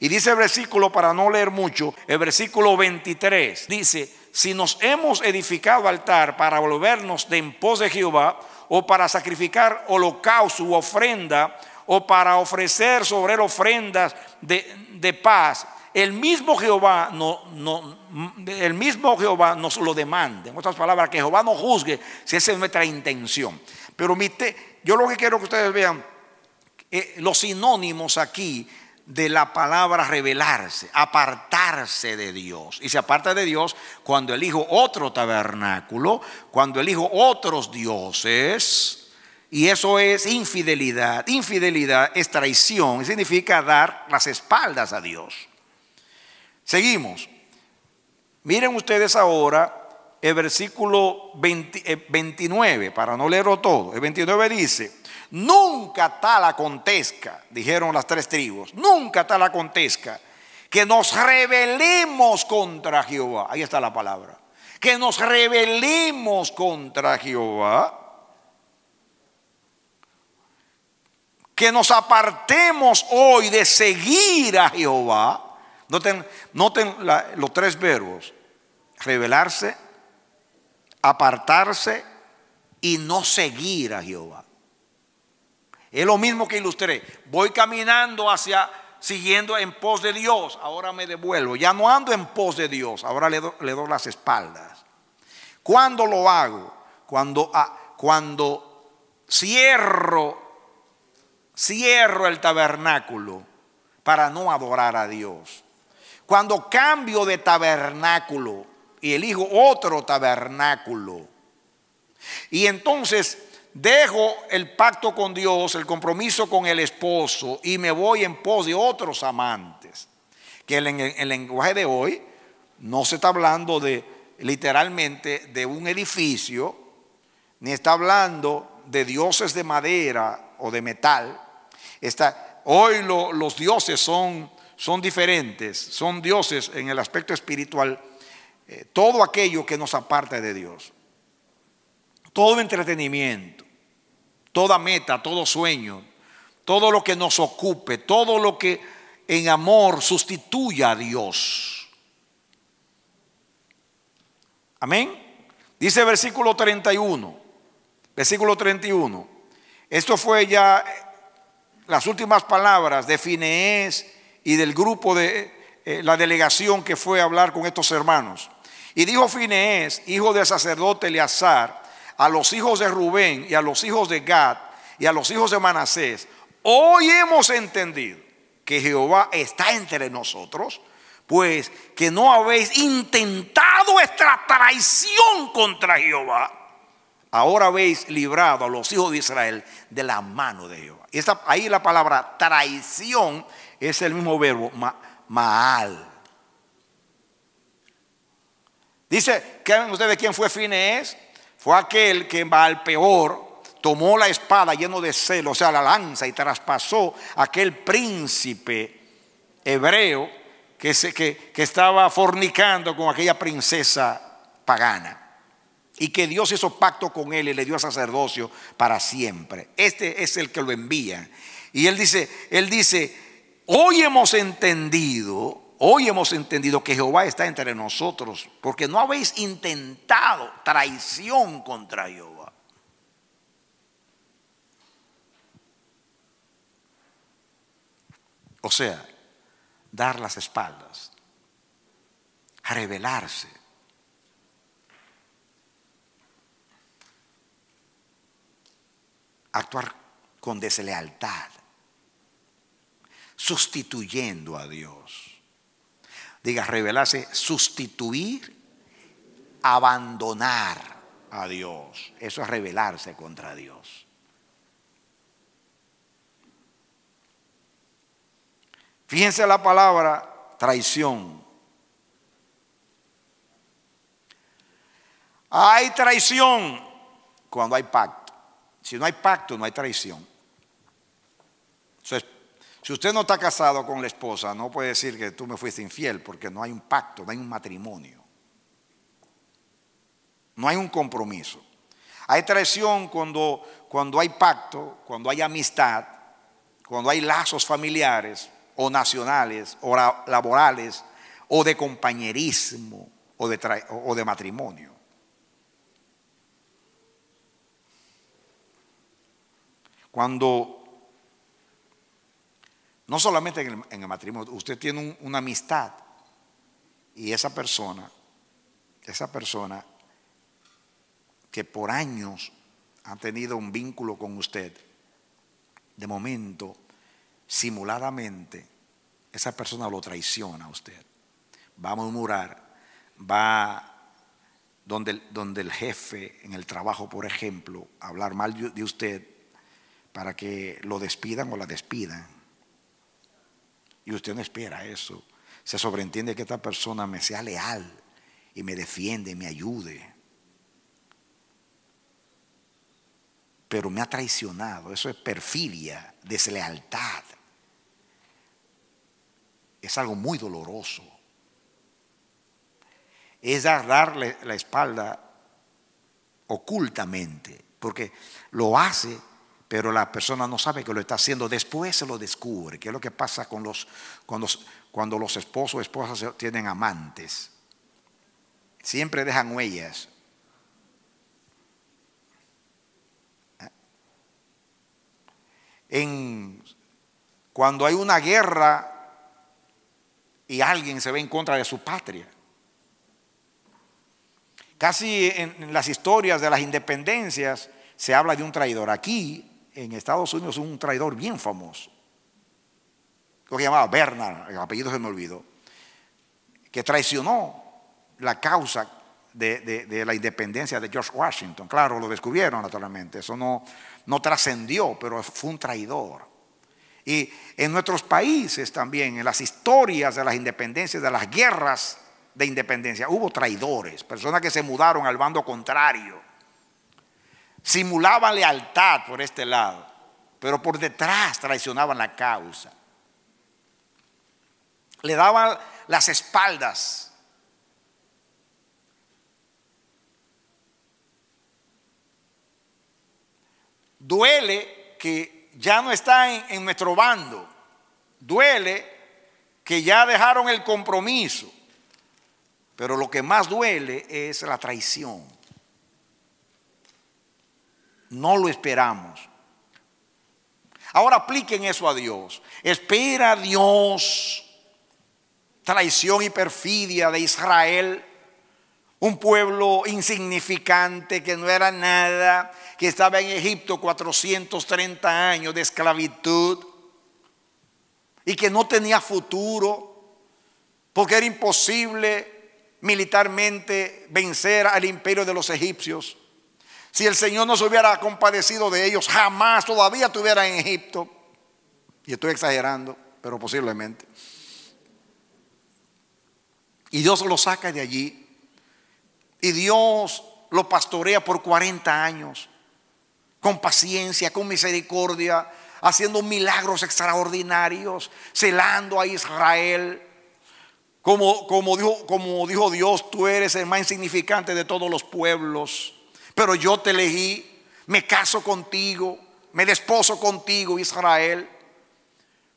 Y dice el versículo, para no leer mucho, el versículo 23, dice, si nos hemos edificado altar para volvernos de en pos de Jehová, o para sacrificar holocausto u ofrenda, o para ofrecer sobre ofrendas de, de paz, el mismo Jehová, no, el mismo Jehová nos lo demande. En otras palabras, que Jehová nos juzgue si esa es nuestra intención. Pero mire yo lo que quiero que ustedes vean, eh, los sinónimos aquí de la palabra revelarse, apartarse de Dios. Y se aparta de Dios cuando elijo otro tabernáculo, cuando elijo otros dioses. Y eso es infidelidad. Infidelidad es traición, significa dar las espaldas a Dios. Seguimos. Miren ustedes ahora el versículo 29, eh, para no leerlo todo. El 29 dice, nunca tal acontezca, dijeron las tres tribus, nunca tal acontezca, que nos rebelemos contra Jehová. Ahí está la palabra. Que nos rebelemos contra Jehová. Que nos apartemos hoy de seguir a Jehová Noten, los tres verbos. Revelarse apartarse y no seguir a Jehová. Es lo mismo que ilustré. Voy caminando hacia, siguiendo en pos de Dios. Ahora me devuelvo. Ya no ando en pos de Dios. Ahora le, doy las espaldas. ¿Cuándo lo hago? Cuando, ah, cuando cierro, cierro el tabernáculo para no adorar a Dios. Cuando cambio de tabernáculo y elijo otro tabernáculo. Y entonces dejo el pacto con Dios, el compromiso con el esposo y me voy en pos de otros amantes. Que en el, lenguaje de hoy no se está hablando de literalmente de un edificio, ni está hablando de dioses de madera o de metal. hoy los dioses son son diferentes, son dioses en el aspecto espiritual, eh, todo aquello que nos aparta de Dios. Todo entretenimiento, toda meta, todo sueño, todo lo que nos ocupe, todo lo que en amor sustituya a Dios. Amén. Dice versículo 31, versículo 31. Esto fue ya eh, las últimas palabras de Fineés y del grupo de eh, la delegación que fue a hablar con estos hermanos. Y dijo Fineés, hijo del sacerdote Eleazar, a los hijos de Rubén y a los hijos de Gad y a los hijos de Manasés, hoy hemos entendido que Jehová está entre nosotros, pues que no habéis intentado vuestra traición contra Jehová. Ahora habéis librado a los hijos de Israel de la mano de Jehová. Y ahí la palabra traición es el mismo verbo, mal. Maal. Dice, ¿quién ustedes quién fue Fines? Fue aquel que al peor tomó la espada lleno de celo, o sea, la lanza, y traspasó aquel príncipe hebreo que, que, estaba fornicando con aquella princesa pagana y que Dios hizo pacto con él y le dio a sacerdocio para siempre. Este es el que lo envía. Y él dice, él dice, Hoy hemos entendido, hoy hemos entendido que Jehová está entre nosotros, porque no habéis intentado traición contra Jehová. O sea, dar las espaldas, rebelarse. Actuar con deslealtad sustituyendo a Dios. Diga, revelarse, sustituir, abandonar a Dios. Eso es rebelarse contra Dios. Fíjense la palabra traición. Hay traición cuando hay pacto. Si no hay pacto, no hay traición. Eso es si usted no está casado con la esposa, no puede decir que tú me fuiste infiel, porque no hay un pacto, no hay un matrimonio. No hay un compromiso. Hay traición cuando, cuando hay pacto, cuando hay amistad, cuando hay lazos familiares o nacionales o laborales o de compañerismo o de, o de matrimonio. Cuando no solamente en el, matrimonio, usted tiene una amistad y esa persona, esa persona que por años ha tenido un vínculo con usted, de momento, simuladamente, esa persona lo traiciona a usted. Va a murmurar, va donde, donde el jefe en el trabajo, por ejemplo, a hablar mal de usted para que lo despidan o la despidan y usted no espera eso. Se sobreentiende que esta persona me sea leal y me defiende, me ayude. Pero me ha traicionado. Eso es perfidia, deslealtad. Es algo muy doloroso. Es darle la espalda ocultamente, porque lo hace pero la persona no sabe que lo está haciendo, después se lo descubre, ¿Qué es lo que pasa con los, cuando los esposos o esposas tienen amantes. Siempre dejan huellas. cuando hay una guerra y alguien se ve en contra de su patria. Casi en las historias de las independencias se habla de un traidor. Aquí en Estados Unidos un traidor bien famoso, lo que llamaba Bernard, el apellido se me olvidó, que traicionó la causa de, la independencia de George Washington. Claro, lo descubrieron naturalmente, eso no trascendió, pero fue un traidor. Y en nuestros países también, en las historias de las independencias, de las guerras de independencia, hubo traidores, personas que se mudaron al bando contrario simulaban lealtad por este lado, pero por detrás traicionaban la causa. Le daban las espaldas. Duele que ya no está en, en nuestro bando. Duele que ya dejaron el compromiso. Pero lo que más duele es la traición. No lo esperamos. Ahora apliquen eso a Dios. Espera a Dios traición y perfidia de Israel, un pueblo insignificante que no era nada, que estaba en Egipto 430 años de esclavitud y que no tenía futuro, porque era imposible militarmente vencer al imperio de los egipcios. Si el Señor no se hubiera compadecido de ellos, jamás todavía estuviera en Egipto. Y estoy exagerando, pero posiblemente. Y Dios lo saca de allí. Y Dios lo pastorea por 40 años, con paciencia, con misericordia, haciendo milagros extraordinarios, celando a Israel. Como, como, como dijo Dios, tú eres el más insignificante de todos los pueblos pero yo te elegí, me caso contigo, me desposo contigo, Israel.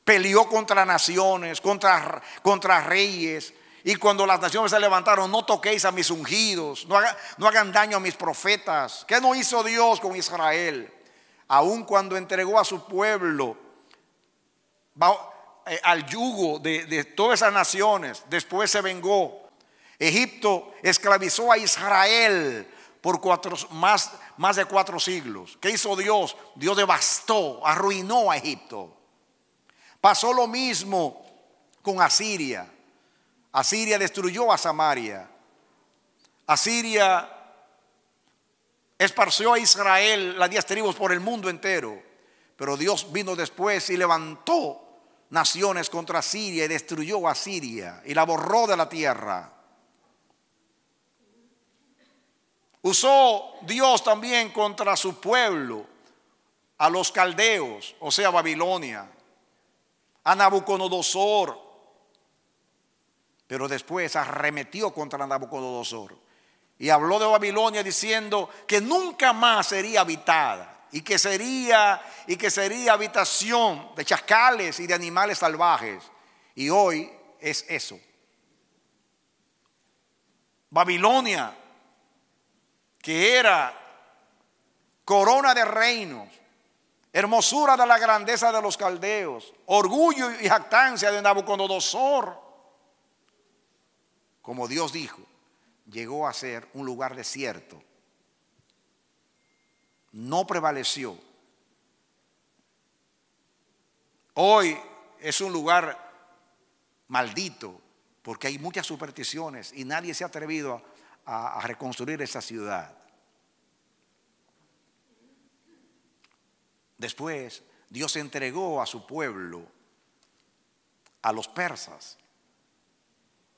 Peleó contra naciones, contra, contra reyes. Y cuando las naciones se levantaron, no toquéis a mis ungidos, no, hagan daño a mis profetas. ¿Qué no hizo Dios con Israel? Aun cuando entregó a su pueblo eh, al yugo de, de todas esas naciones, después se vengó. Egipto esclavizó a Israel por cuatro, más, más de cuatro siglos. ¿Qué hizo Dios? Dios devastó, arruinó a Egipto. Pasó lo mismo con Asiria. Asiria destruyó a Samaria. Asiria esparció a Israel, las diez tribus, por el mundo entero. Pero Dios vino después y levantó naciones contra Asiria y destruyó a Asiria y la borró de la tierra. Usó Dios también contra su pueblo, a los caldeos, o sea, Babilonia, a Nabucodonosor. Pero después arremetió contra Nabucodonosor y habló de Babilonia diciendo que nunca más sería habitada y que sería y que sería habitación de chacales y de animales salvajes. Y hoy es eso. Babilonia que era corona de reinos, hermosura de la grandeza de los caldeos, orgullo y jactancia de Nabucodonosor, como Dios dijo, llegó a ser un lugar desierto. No prevaleció. Hoy es un lugar maldito porque hay muchas supersticiones y nadie se ha atrevido a a, reconstruir esa ciudad. Después, Dios entregó a su pueblo a los persas.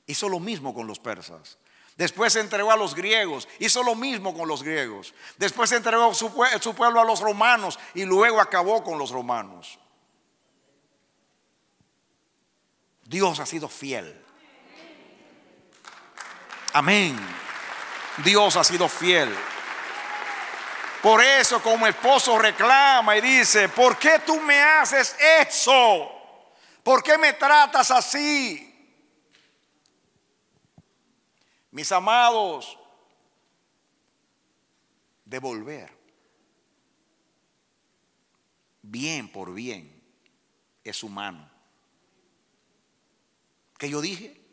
Hizo lo mismo con los persas. Después se entregó a los griegos, hizo lo mismo con los griegos. Después se entregó su, pueblo a los romanos y luego acabó con los romanos. Dios ha sido fiel. Amén. Dios ha sido fiel. Por eso como esposo reclama y dice, ¿por qué tú me haces eso? ¿Por qué me tratas así? Mis amados, devolver bien por bien es humano. ¿Qué yo dije?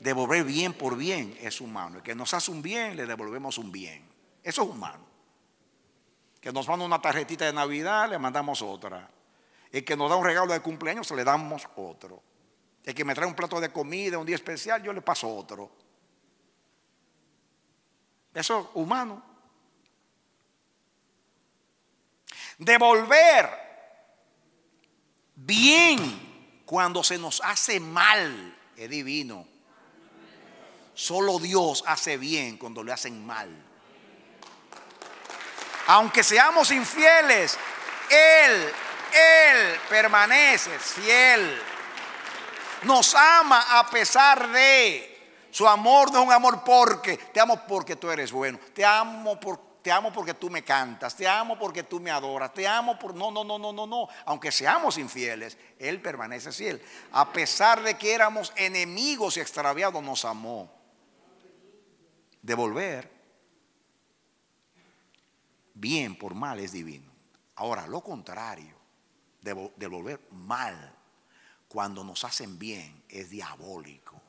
devolver bien por bien es humano. El que nos hace un bien, le devolvemos un bien. Eso es humano. Que nos manda una tarjetita de Navidad, le mandamos otra. El que nos da un regalo de cumpleaños, le damos otro. El que me trae un plato de comida un día especial, yo le paso otro. Eso es humano. Devolver bien cuando se nos hace mal es divino. Solo Dios hace bien cuando le hacen mal. Aunque seamos infieles, Él, Él permanece fiel. Nos ama a pesar de... Su amor no es un amor porque, te amo porque tú eres bueno, te amo porque te amo porque tú me cantas, te amo porque tú me adoras, te amo por... No, no, no, no, no, no. Aunque seamos infieles, Él permanece fiel. A pesar de que éramos enemigos y extraviados, nos amó devolver, bien por mal es divino. Ahora, lo contrario, devolver mal cuando nos hacen bien es diabólico.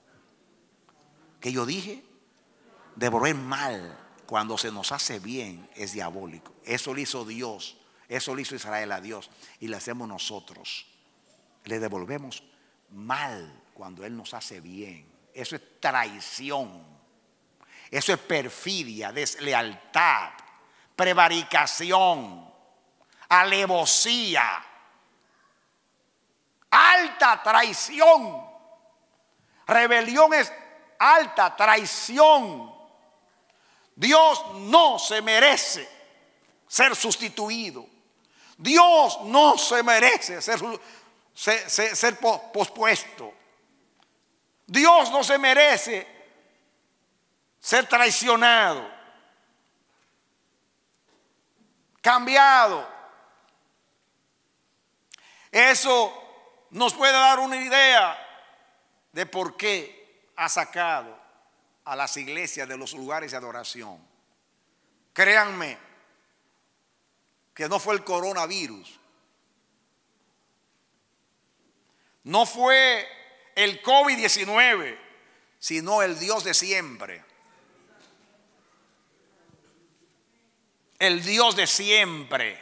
¿Qué yo dije? Devolver mal cuando se nos hace bien es diabólico. Eso lo hizo Dios, eso lo hizo Israel a Dios y lo hacemos nosotros. Le devolvemos mal cuando Él nos hace bien. Eso es traición. Eso es perfidia, deslealtad, prevaricación, alevosía, alta traición. Rebelión es alta traición. Dios no se merece ser sustituido. Dios no se merece ser, pospuesto. Dios no se merece ser traicionado, cambiado. Eso nos puede dar una idea de por qué ha sacado a las iglesias de los lugares de adoración. Créanme que no fue el coronavirus, no fue el COVID-19, sino el Dios de siempre. el Dios de siempre.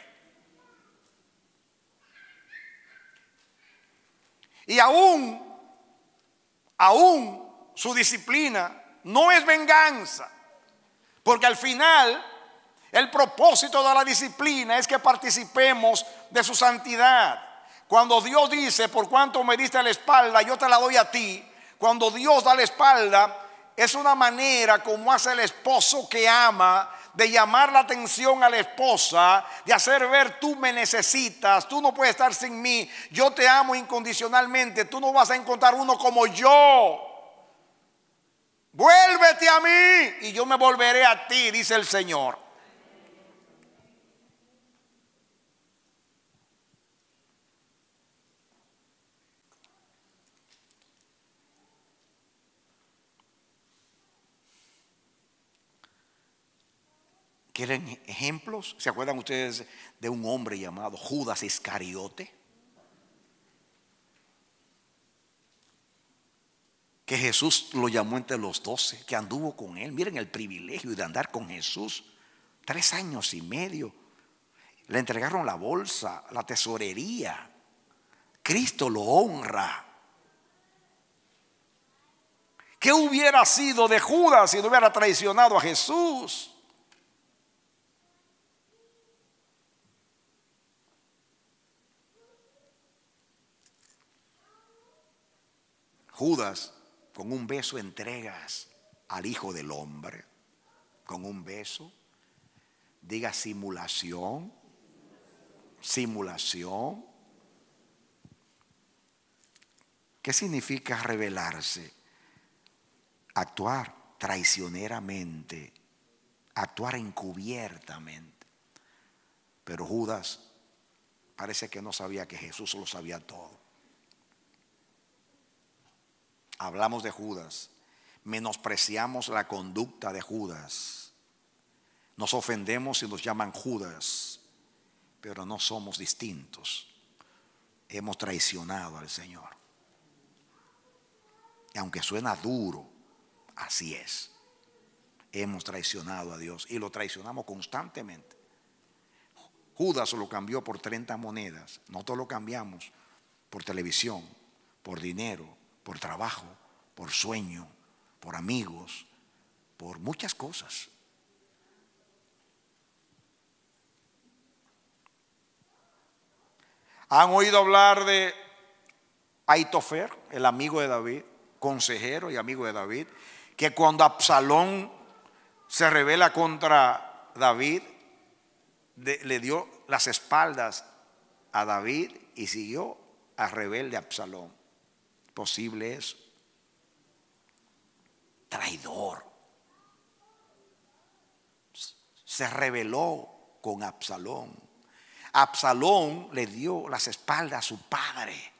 Y aún, aún su disciplina no es venganza, porque al final el propósito de la disciplina es que participemos de su santidad. Cuando Dios dice, por cuanto me diste la espalda, yo te la doy a ti, cuando Dios da la espalda, es una manera como hace el esposo que ama de llamar la atención a la esposa, de hacer ver tú me necesitas, tú no puedes estar sin mí, yo te amo incondicionalmente, tú no vas a encontrar uno como yo. Vuélvete a mí y yo me volveré a ti, dice el Señor. ¿Quieren ejemplos? ¿Se acuerdan ustedes de un hombre llamado Judas Iscariote? Que Jesús lo llamó entre los doce, que anduvo con él. Miren el privilegio de andar con Jesús. Tres años y medio. Le entregaron la bolsa, la tesorería. Cristo lo honra. ¿Qué hubiera sido de Judas si no hubiera traicionado a Jesús? Judas, con un beso entregas al Hijo del Hombre, con un beso. Diga simulación, simulación. ¿Qué significa revelarse? Actuar traicioneramente, actuar encubiertamente. Pero Judas parece que no sabía que Jesús lo sabía todo hablamos de Judas, menospreciamos la conducta de Judas, nos ofendemos si nos llaman Judas, pero no somos distintos. Hemos traicionado al Señor. aunque suena duro, así es. Hemos traicionado a Dios y lo traicionamos constantemente. Judas lo cambió por 30 monedas. Nosotros lo cambiamos por televisión, por dinero, por trabajo, por sueño, por amigos, por muchas cosas. ¿Han oído hablar de Aitofer, el amigo de David, consejero y amigo de David, que cuando Absalón se revela contra David, le dio las espaldas a David y siguió a rebelde Absalón posible Traidor. Se rebeló con Absalón. Absalón le dio las espaldas a su padre.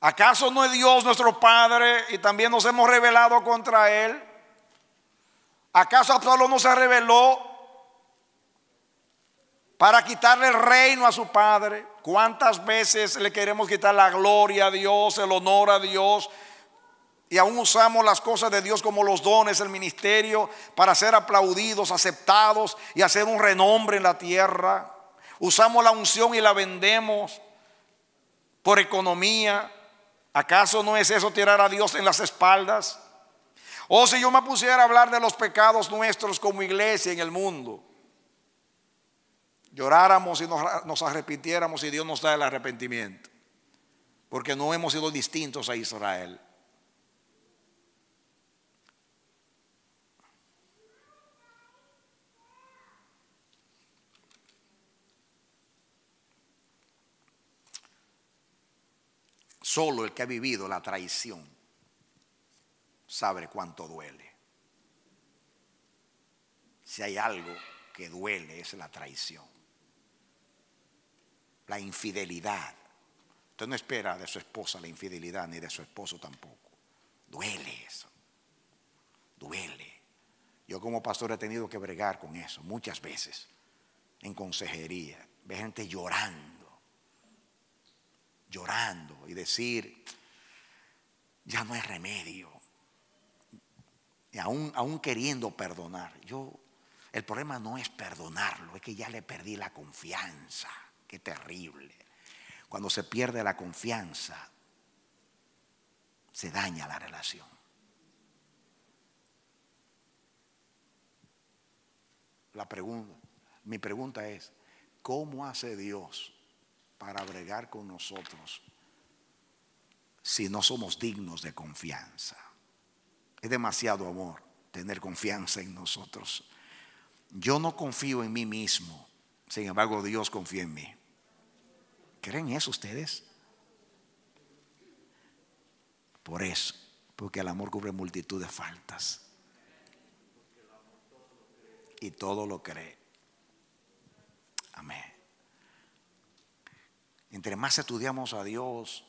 ¿Acaso no es Dios nuestro Padre y también nos hemos rebelado contra Él? ¿Acaso Absalón no se rebeló para quitarle el reino a su padre. ¿Cuántas veces le queremos quitar la gloria a Dios, el honor a Dios? Y aún usamos las cosas de Dios como los dones, el ministerio, para ser aplaudidos, aceptados y hacer un renombre en la tierra. Usamos la unción y la vendemos por economía. ¿Acaso no es eso tirar a Dios en las espaldas? O oh, si yo me pusiera a hablar de los pecados nuestros como iglesia en el mundo lloráramos y nos, arrepintiéramos y Dios nos da el arrepentimiento. Porque no hemos sido distintos a Israel. Solo el que ha vivido la traición sabe cuánto duele. Si hay algo que duele es la traición la infidelidad. Usted no espera de su esposa la infidelidad, ni de su esposo tampoco. Duele eso. Duele. Yo como pastor he tenido que bregar con eso muchas veces en consejería. Ve gente llorando, llorando y decir, ya no hay remedio. Y aún, aún queriendo perdonar, yo, el problema no es perdonarlo, es que ya le perdí la confianza es terrible. Cuando se pierde la confianza, se daña la relación. La pregunta, mi pregunta es, ¿cómo hace Dios para bregar con nosotros si no somos dignos de confianza? Es demasiado amor tener confianza en nosotros. Yo no confío en mí mismo, sin embargo Dios confía en mí. ¿Creen eso ustedes? Por eso, porque el amor cubre multitud de faltas. Y todo lo cree. Amén. Entre más estudiamos a Dios,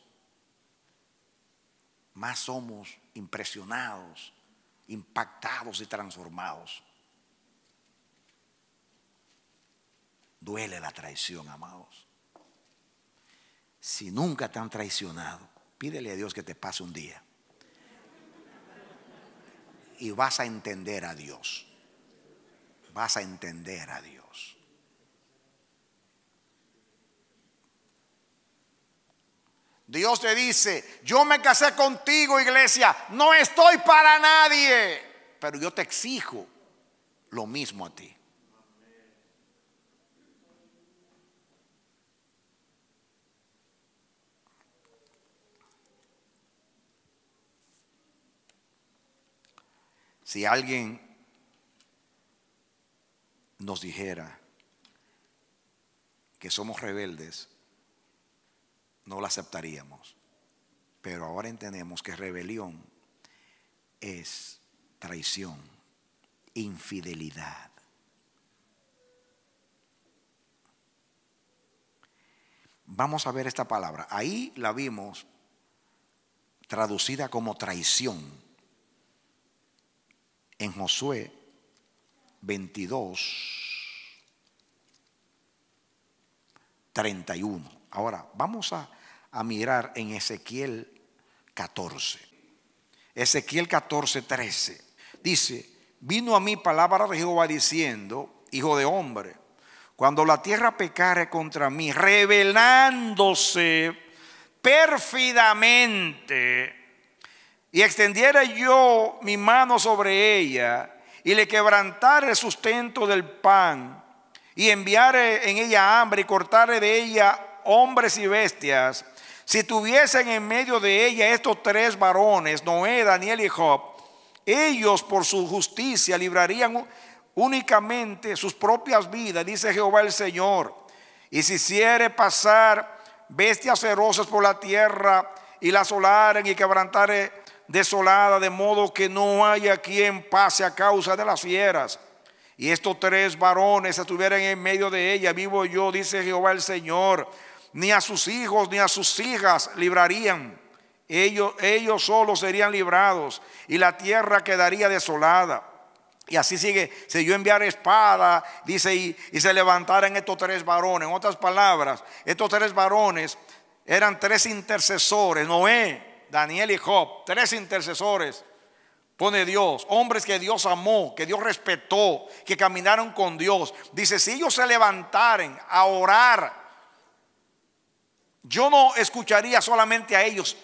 más somos impresionados, impactados y transformados. Duele la traición, amados si nunca te han traicionado, pídele a Dios que te pase un día. Y vas a entender a Dios. Vas a entender a Dios. Dios te dice, yo me casé contigo, iglesia, no estoy para nadie, pero yo te exijo lo mismo a ti. Si alguien nos dijera que somos rebeldes, no la aceptaríamos. Pero ahora entendemos que rebelión es traición, infidelidad. Vamos a ver esta palabra. Ahí la vimos traducida como traición en Josué 22, 31. Ahora, vamos a, mirar en Ezequiel 14. Ezequiel 14, 13. Dice, vino a mí palabra de Jehová diciendo, hijo de hombre, cuando la tierra pecare contra mí, revelándose pérfidamente, y extendiera yo mi mano sobre ella y le quebrantare el sustento del pan y enviare en ella hambre y cortare de ella hombres y bestias, si tuviesen en medio de ella estos tres varones, Noé, Daniel y Job, ellos por su justicia librarían únicamente sus propias vidas, dice Jehová el Señor. Y si hiciere pasar bestias feroces por la tierra y las solaren y quebrantare desolada, de modo que no haya quien pase a causa de las fieras. Y estos tres varones estuvieran en medio de ella, vivo yo, dice Jehová el Señor, ni a sus hijos ni a sus hijas librarían. Ellos, ellos solos serían librados y la tierra quedaría desolada. Y así sigue, si yo enviar espada, dice, y, y se levantaran estos tres varones. En otras palabras, estos tres varones eran tres intercesores. Noé, Daniel y Job, tres intercesores, pone Dios, hombres que Dios amó, que Dios respetó, que caminaron con Dios. Dice, si ellos se levantaren a orar, yo no escucharía solamente a ellos,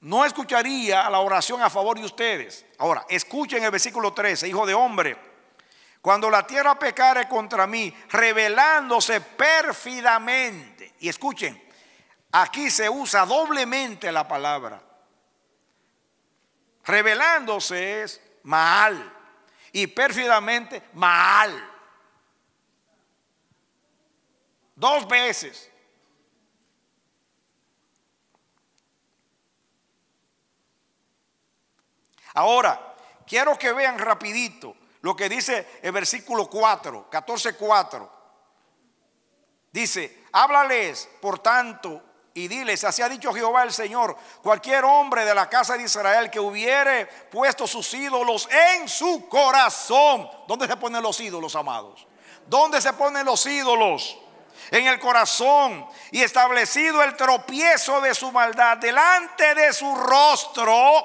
no escucharía la oración a favor de ustedes. Ahora, escuchen el versículo 13, hijo de hombre, cuando la tierra pecare contra mí, revelándose pérfidamente, y escuchen, Aquí se usa doblemente la palabra. Revelándose es mal y pérfidamente mal. Dos veces. Ahora, quiero que vean rapidito lo que dice el versículo 4, 14, 4. Dice, háblales, por tanto, y diles, así ha dicho Jehová el Señor, cualquier hombre de la casa de Israel que hubiere puesto sus ídolos en su corazón, ¿dónde se ponen los ídolos, amados? ¿Dónde se ponen los ídolos? En el corazón y establecido el tropiezo de su maldad delante de su rostro,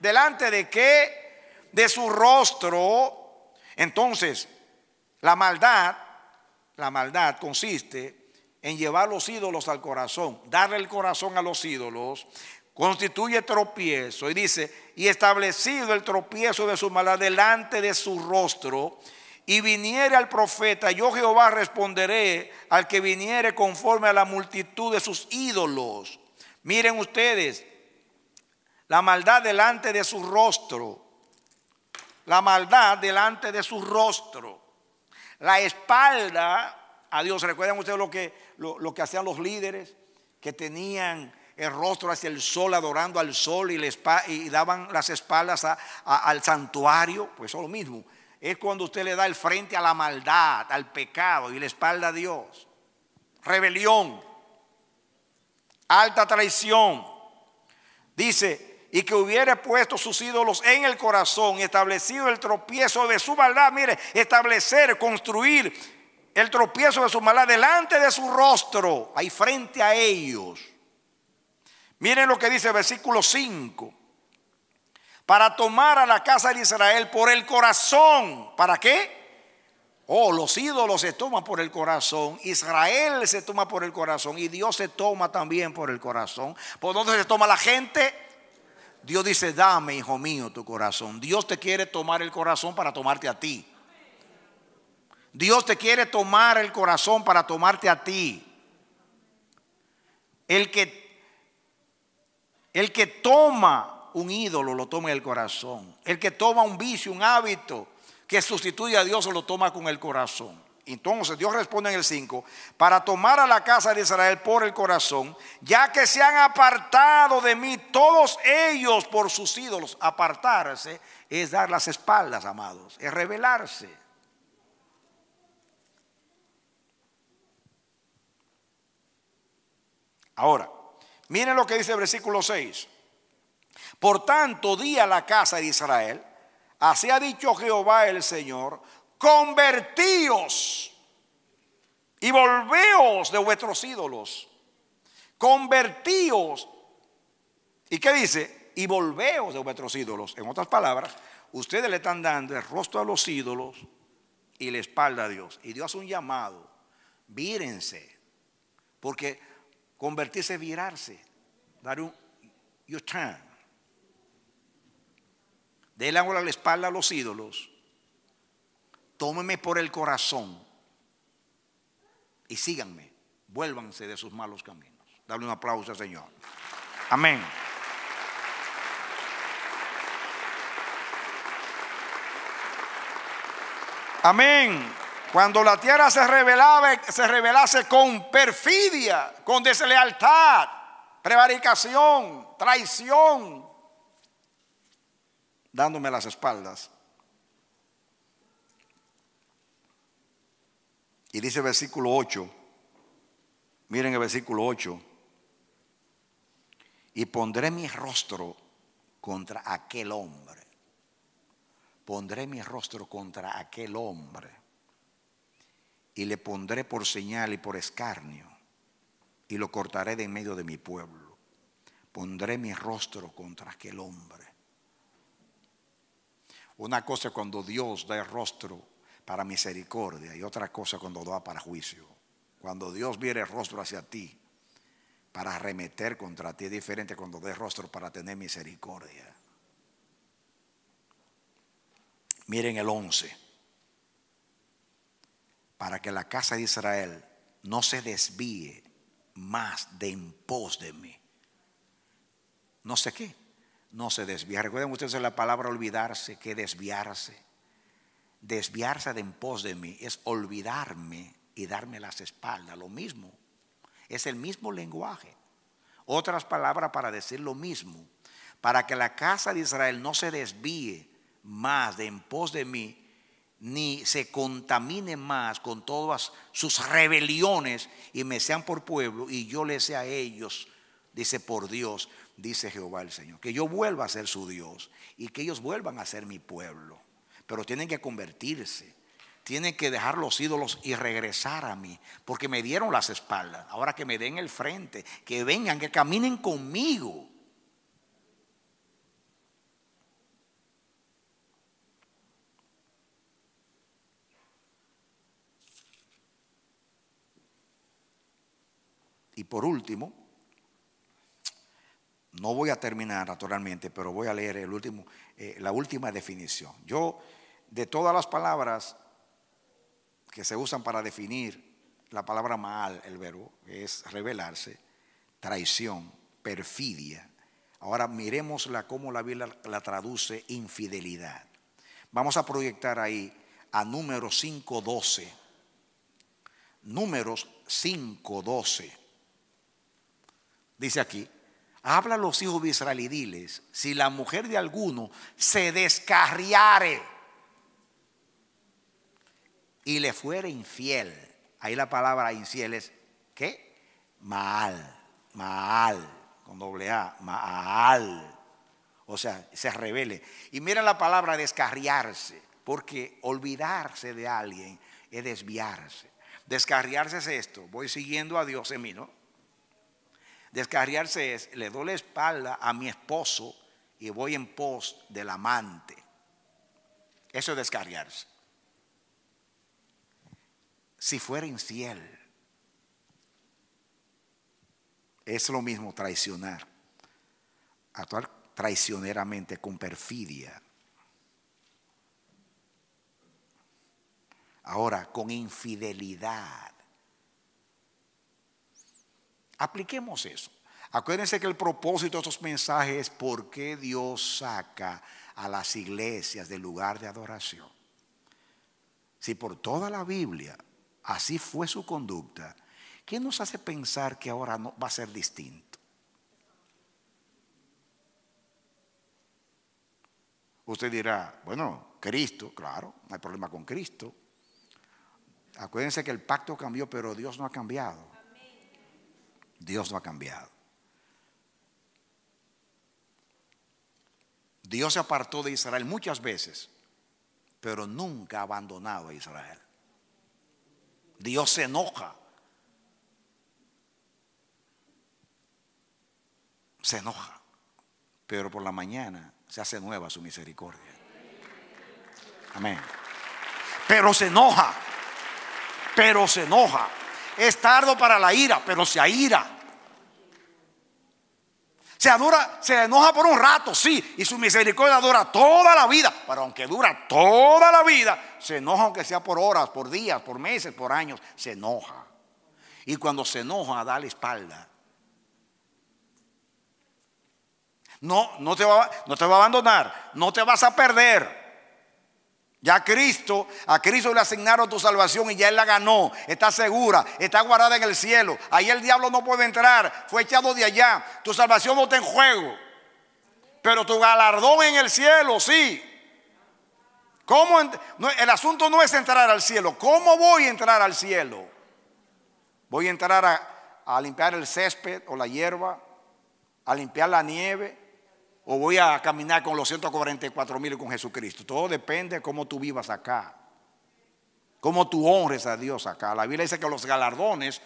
delante de qué? De su rostro. Entonces, la maldad, la maldad consiste en llevar los ídolos al corazón, darle el corazón a los ídolos, constituye tropiezo y dice, y establecido el tropiezo de su maldad delante de su rostro, y viniere al profeta, yo Jehová responderé al que viniere conforme a la multitud de sus ídolos. Miren ustedes, la maldad delante de su rostro, la maldad delante de su rostro, la espalda a Dios. Recuerden ustedes lo que lo, que hacían los líderes, que tenían el rostro hacia el sol, adorando al sol y, y daban las espaldas al santuario, pues es lo mismo. Es cuando usted le da el frente a la maldad, al pecado y la espalda a Dios. Rebelión, alta traición. Dice, y que hubiere puesto sus ídolos en el corazón, establecido el tropiezo de su maldad. Mire, establecer, construir el tropiezo de su maldad delante de su rostro, ahí frente a ellos. Miren lo que dice el versículo 5. Para tomar a la casa de Israel por el corazón. ¿Para qué? Oh, los ídolos se toman por el corazón. Israel se toma por el corazón. Y Dios se toma también por el corazón. ¿Por dónde se toma la gente? Dios dice, dame, hijo mío, tu corazón. Dios te quiere tomar el corazón para tomarte a ti. Dios te quiere tomar el corazón para tomarte a ti. El que, el que toma un ídolo lo toma en el corazón. El que toma un vicio, un hábito que sustituye a Dios lo toma con el corazón. Entonces Dios responde en el 5, para tomar a la casa de Israel por el corazón, ya que se han apartado de mí todos ellos por sus ídolos. Apartarse es dar las espaldas, amados, es rebelarse. Ahora, miren lo que dice el versículo 6. Por tanto, di a la casa de Israel, así ha dicho Jehová el Señor, convertíos y volveos de vuestros ídolos. Convertíos. ¿Y qué dice? Y volveos de vuestros ídolos. En otras palabras, ustedes le están dando el rostro a los ídolos y la espalda a Dios. Y Dios hace un llamado. Vírense. Porque Convertirse virarse, dar un your turn. Del ángulo a la espalda a los ídolos. Tómeme por el corazón y síganme. Vuélvanse de sus malos caminos. Dale un aplauso al Señor. Amén. Amén. Cuando la tierra se, revelaba, se revelase con perfidia, con deslealtad, prevaricación, traición, dándome las espaldas. Y dice versículo 8, miren el versículo 8, y pondré mi rostro contra aquel hombre, pondré mi rostro contra aquel hombre y le pondré por señal y por escarnio, y lo cortaré de en medio de mi pueblo. Pondré mi rostro contra aquel hombre. Una cosa es cuando Dios da el rostro para misericordia y otra cosa cuando da para juicio. Cuando Dios viene el rostro hacia ti para arremeter contra ti es diferente cuando da rostro para tener misericordia. Miren el 11 para que la casa de Israel no se desvíe más de en pos de mí. No sé qué, no se desvíe. Recuerden ustedes la palabra olvidarse, que desviarse. Desviarse de en pos de mí es olvidarme y darme las espaldas, lo mismo. Es el mismo lenguaje. Otras palabras para decir lo mismo. Para que la casa de Israel no se desvíe más de en pos de mí, ni se contamine más con todas sus rebeliones y me sean por pueblo y yo les sea a ellos, dice por Dios, dice Jehová el Señor, que yo vuelva a ser su Dios y que ellos vuelvan a ser mi pueblo. Pero tienen que convertirse, tienen que dejar los ídolos y regresar a mí, porque me dieron las espaldas, ahora que me den el frente, que vengan, que caminen conmigo. Y por último, no voy a terminar naturalmente, pero voy a leer el último, eh, la última definición. Yo, de todas las palabras que se usan para definir la palabra mal, el verbo, es revelarse, traición, perfidia. Ahora miremosla cómo la Biblia la traduce infidelidad. Vamos a proyectar ahí a números 5.12. Números 5.12 dice aquí, habla a los hijos de Israel y diles, si la mujer de alguno se descarriare y le fuere infiel, ahí la palabra infiel es, ¿qué? mal mal con doble A, maal. O sea, se revele. Y mira la palabra descarriarse, porque olvidarse de alguien es desviarse. Descarriarse es esto, voy siguiendo a Dios en mí, ¿no? Descarriarse es, le doy la espalda a mi esposo y voy en pos del amante. Eso es descarriarse. Si fuera infiel, es lo mismo traicionar. Actuar traicioneramente con perfidia. Ahora, con infidelidad. Apliquemos eso. Acuérdense que el propósito de estos mensajes es por qué Dios saca a las iglesias del lugar de adoración. Si por toda la Biblia así fue su conducta, ¿qué nos hace pensar que ahora va a ser distinto? Usted dirá, bueno, Cristo, claro, no hay problema con Cristo. Acuérdense que el pacto cambió, pero Dios no ha cambiado. Dios no ha cambiado. Dios se apartó de Israel muchas veces, pero nunca ha abandonado a Israel. Dios se enoja. Se enoja, pero por la mañana se hace nueva su misericordia. Amén. Pero se enoja, pero se enoja es tardo para la ira, pero se aira. Se, adora, se enoja por un rato, sí, y su misericordia dura toda la vida. Pero aunque dura toda la vida, se enoja aunque sea por horas, por días, por meses, por años, se enoja. Y cuando se enoja, da la espalda. No, no te va, no te va a abandonar, no te vas a perder. Ya Cristo, a Cristo le asignaron tu salvación y ya Él la ganó. Está segura, está guardada en el cielo. Ahí el diablo no puede entrar, fue echado de allá. Tu salvación no está en juego. Pero tu galardón en el cielo, sí. ¿Cómo el asunto no es entrar al cielo. ¿Cómo voy a entrar al cielo? Voy a entrar a limpiar el césped o la hierba, a limpiar la nieve, o voy a caminar con los 144 mil y con Jesucristo. Todo depende de cómo tú vivas acá, cómo tú honres a Dios acá. La Biblia dice que los galardones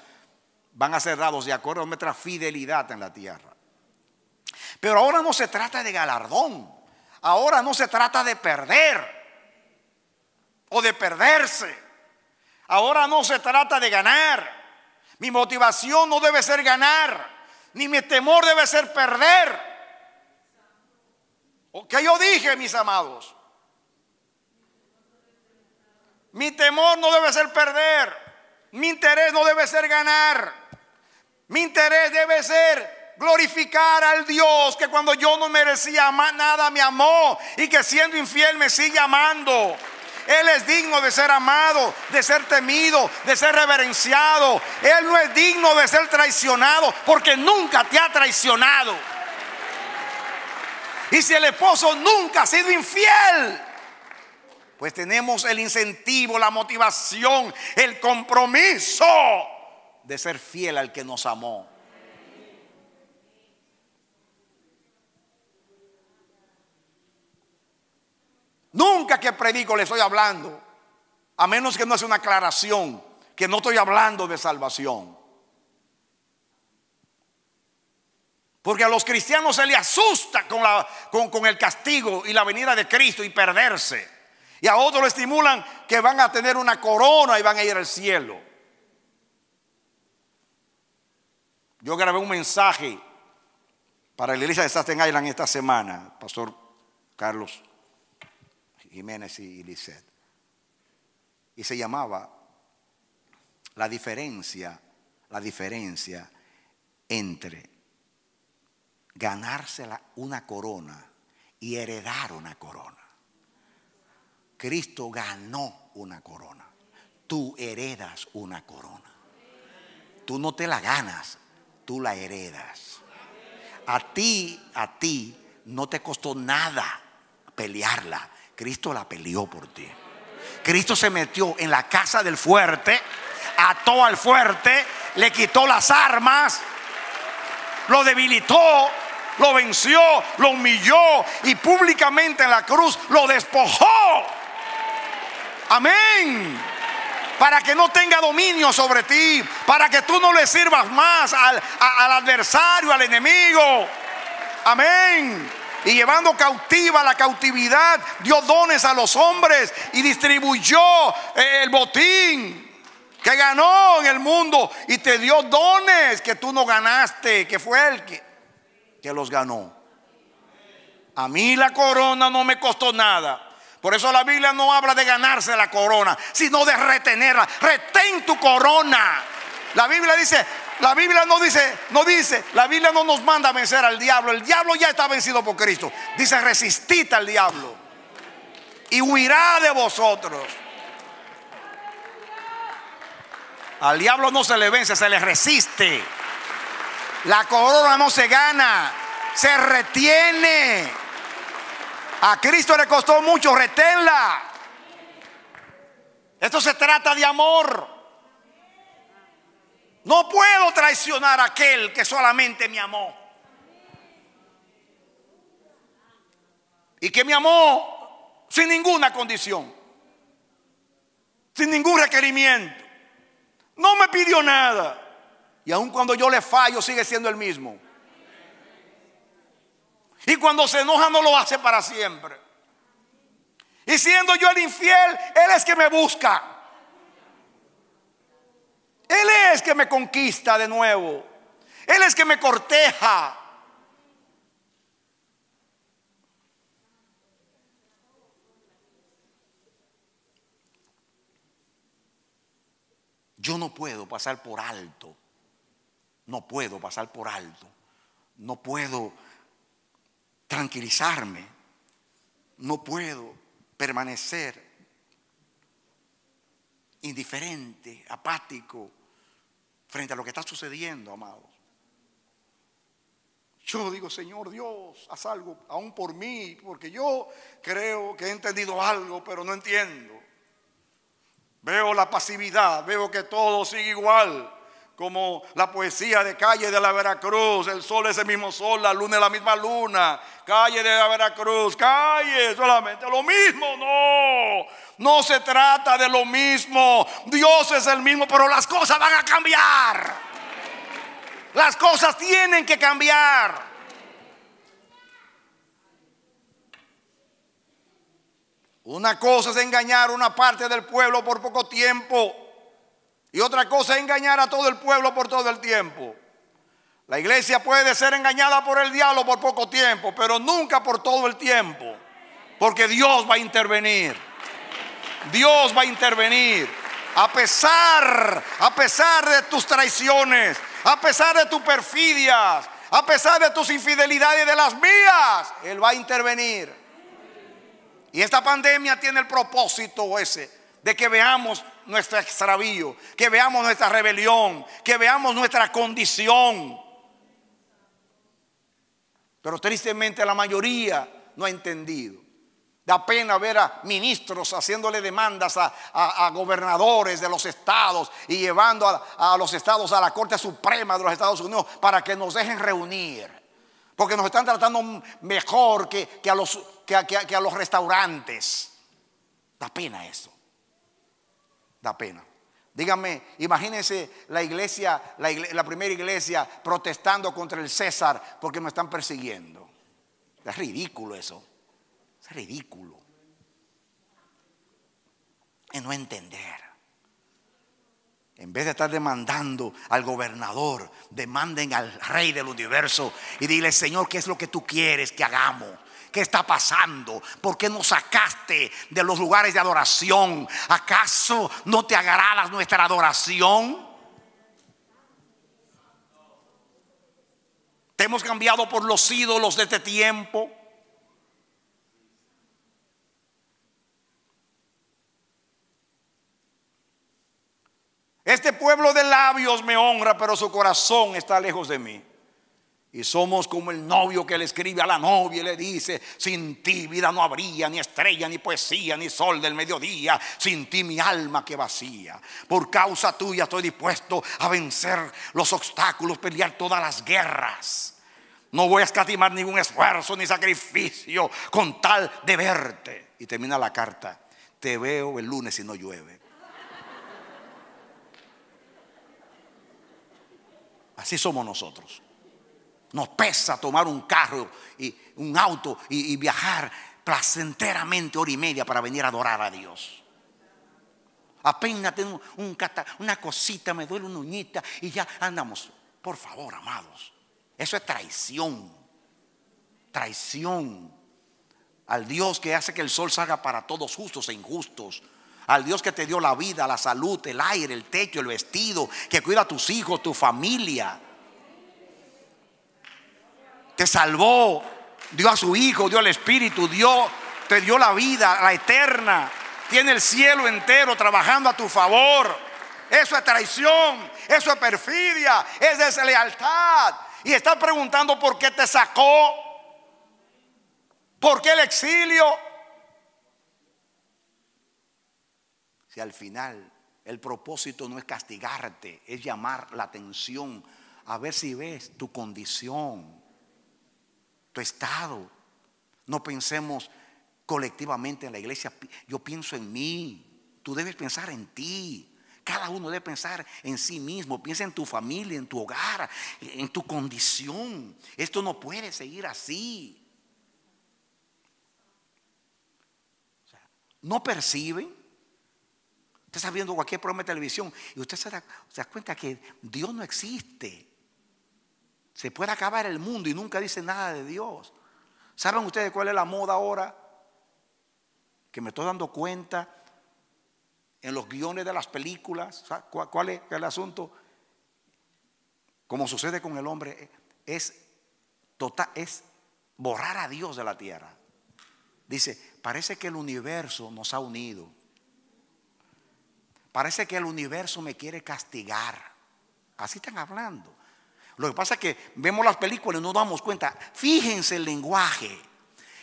van a ser dados de acuerdo a nuestra fidelidad en la tierra. Pero ahora no se trata de galardón, ahora no se trata de perder o de perderse. Ahora no se trata de ganar. Mi motivación no debe ser ganar, ni mi temor debe ser perder. Que yo dije, mis amados? Mi temor no debe ser perder. Mi interés no debe ser ganar. Mi interés debe ser glorificar al Dios que cuando yo no merecía nada me amó y que siendo infiel me sigue amando. Él es digno de ser amado, de ser temido, de ser reverenciado. Él no es digno de ser traicionado porque nunca te ha traicionado. Y si el esposo nunca ha sido infiel, pues tenemos el incentivo, la motivación, el compromiso de ser fiel al que nos amó. Nunca que predico le estoy hablando, a menos que no sea una aclaración, que no estoy hablando de salvación. Porque a los cristianos se les asusta con, el castigo y la venida de Cristo y perderse. Y a otros lo estimulan que van a tener una corona y van a ir al cielo. Yo grabé un mensaje para la iglesia de Staten Island esta semana, Pastor Carlos Jiménez y Lisset. Y se llamaba La diferencia, la diferencia entre Ganársela una corona y heredar una corona. Cristo ganó una corona. Tú heredas una corona. Tú no te la ganas, tú la heredas. A ti, a ti, no te costó nada pelearla. Cristo la peleó por ti. Cristo se metió en la casa del fuerte, ató al fuerte, le quitó las armas, lo debilitó, lo venció, lo humilló y públicamente en la cruz lo despojó. Amén. Para que no tenga dominio sobre ti, para que tú no le sirvas más al, adversario, al enemigo. Amén. Y llevando cautiva la cautividad, dio dones a los hombres y distribuyó eh, el botín que ganó en el mundo y te dio dones que tú no ganaste, que fue el que que los ganó. A mí la corona no me costó nada. Por eso la Biblia no habla de ganarse la corona, sino de retenerla. Retén tu corona. La Biblia dice, la Biblia no dice, no dice, la Biblia no nos manda a vencer al diablo. El diablo ya está vencido por Cristo. Dice, resistid al diablo y huirá de vosotros. Al diablo no se le vence, se le resiste. La corona no se gana, se retiene. A Cristo le costó mucho, reténla. Esto se trata de amor. No puedo traicionar a aquel que solamente me amó. Y que me amó sin ninguna condición, sin ningún requerimiento. No me pidió nada. Y aun cuando yo le fallo, sigue siendo el mismo. Y cuando se enoja, no lo hace para siempre. Y siendo yo el infiel, Él es que me busca. Él es que me conquista de nuevo. Él es que me corteja. Yo no puedo pasar por alto no puedo pasar por alto. No puedo tranquilizarme. No puedo permanecer indiferente, apático, frente a lo que está sucediendo, amados. Yo digo, Señor Dios, haz algo aún por mí, porque yo creo que he entendido algo, pero no entiendo. Veo la pasividad, veo que todo sigue igual como la poesía de Calle de la Veracruz, el sol es el mismo sol, la luna es la misma luna, Calle de la Veracruz, Calle, solamente lo mismo, no, no se trata de lo mismo, Dios es el mismo, pero las cosas van a cambiar, las cosas tienen que cambiar. Una cosa es engañar una parte del pueblo por poco tiempo. Y otra cosa es engañar a todo el pueblo por todo el tiempo. La iglesia puede ser engañada por el diablo por poco tiempo, pero nunca por todo el tiempo. Porque Dios va a intervenir. Dios va a intervenir. A pesar, a pesar de tus traiciones, a pesar de tus perfidias, a pesar de tus infidelidades y de las mías, Él va a intervenir. Y esta pandemia tiene el propósito ese de que veamos nuestro extravío, que veamos nuestra rebelión, que veamos nuestra condición. Pero tristemente la mayoría no ha entendido. Da pena ver a ministros haciéndole demandas a, gobernadores de los estados y llevando a, los estados a la Corte Suprema de los Estados Unidos para que nos dejen reunir. Porque nos están tratando mejor que, a, los, que, que a los restaurantes. Da pena eso. Da pena. Dígame, imagínense la iglesia, la, primera iglesia protestando contra el César porque me están persiguiendo. Es ridículo eso. Es ridículo. En no entender. En vez de estar demandando al gobernador, demanden al rey del universo y dile, Señor, ¿qué es lo que tú quieres que hagamos? ¿Qué está pasando? ¿Por qué nos sacaste de los lugares de adoración? ¿Acaso no te agradas nuestra adoración? Te hemos cambiado por los ídolos de este tiempo. Este pueblo de labios me honra, pero su corazón está lejos de mí. Y somos como el novio que le escribe a la novia y le dice, sin ti vida no habría ni estrella, ni poesía, ni sol del mediodía, sin ti mi alma que vacía. Por causa tuya estoy dispuesto a vencer los obstáculos, pelear todas las guerras. No voy a escatimar ningún esfuerzo ni sacrificio con tal de verte. Y termina la carta, te veo el lunes si no llueve. Así somos nosotros. Nos pesa tomar un carro y un auto y, viajar placenteramente hora y media para venir a adorar a Dios. Apenas tengo un una cosita, me duele una uñita y ya andamos. Por favor, amados, eso es traición. Traición al Dios que hace que el sol salga para todos justos e injustos. Al Dios que te dio la vida, la salud, el aire, el techo, el vestido, que cuida a tus hijos, tu familia te salvó, dio a su Hijo, dio al Espíritu, dio, te dio la vida, la eterna. Tiene el cielo entero trabajando a tu favor. Eso es traición, eso es perfidia, es deslealtad. Y estás preguntando por qué te sacó, por qué el exilio. Si al final el propósito no es castigarte, es llamar la atención, a ver si ves tu condición, tu estado. No pensemos colectivamente en la iglesia. Yo pienso en mí. Tú debes pensar en ti. Cada uno debe pensar en sí mismo. Piensa en tu familia, en tu hogar, en tu condición. Esto no puede seguir así. no perciben. Usted está viendo cualquier programa de televisión y usted se da, se cuenta que Dios no existe. Se puede acabar el mundo y nunca dice nada de Dios. ¿Saben ustedes cuál es la moda ahora? Que me estoy dando cuenta en los guiones de las películas. ¿Cuál es el asunto? Como sucede con el hombre, es, total, es borrar a Dios de la tierra. Dice, parece que el universo nos ha unido. Parece que el universo me quiere castigar. Así están hablando. Lo que pasa es que vemos las películas y no damos cuenta. Fíjense el lenguaje.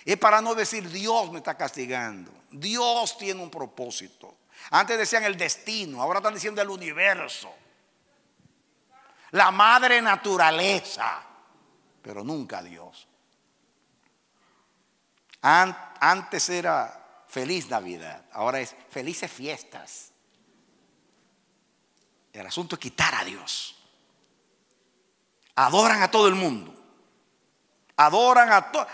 Es para no decir Dios me está castigando. Dios tiene un propósito. Antes decían el destino, ahora están diciendo el universo. La madre naturaleza, pero nunca Dios. Antes era feliz Navidad, ahora es felices fiestas. El asunto es quitar a Dios. Adoran a todo el mundo. Adoran a todo.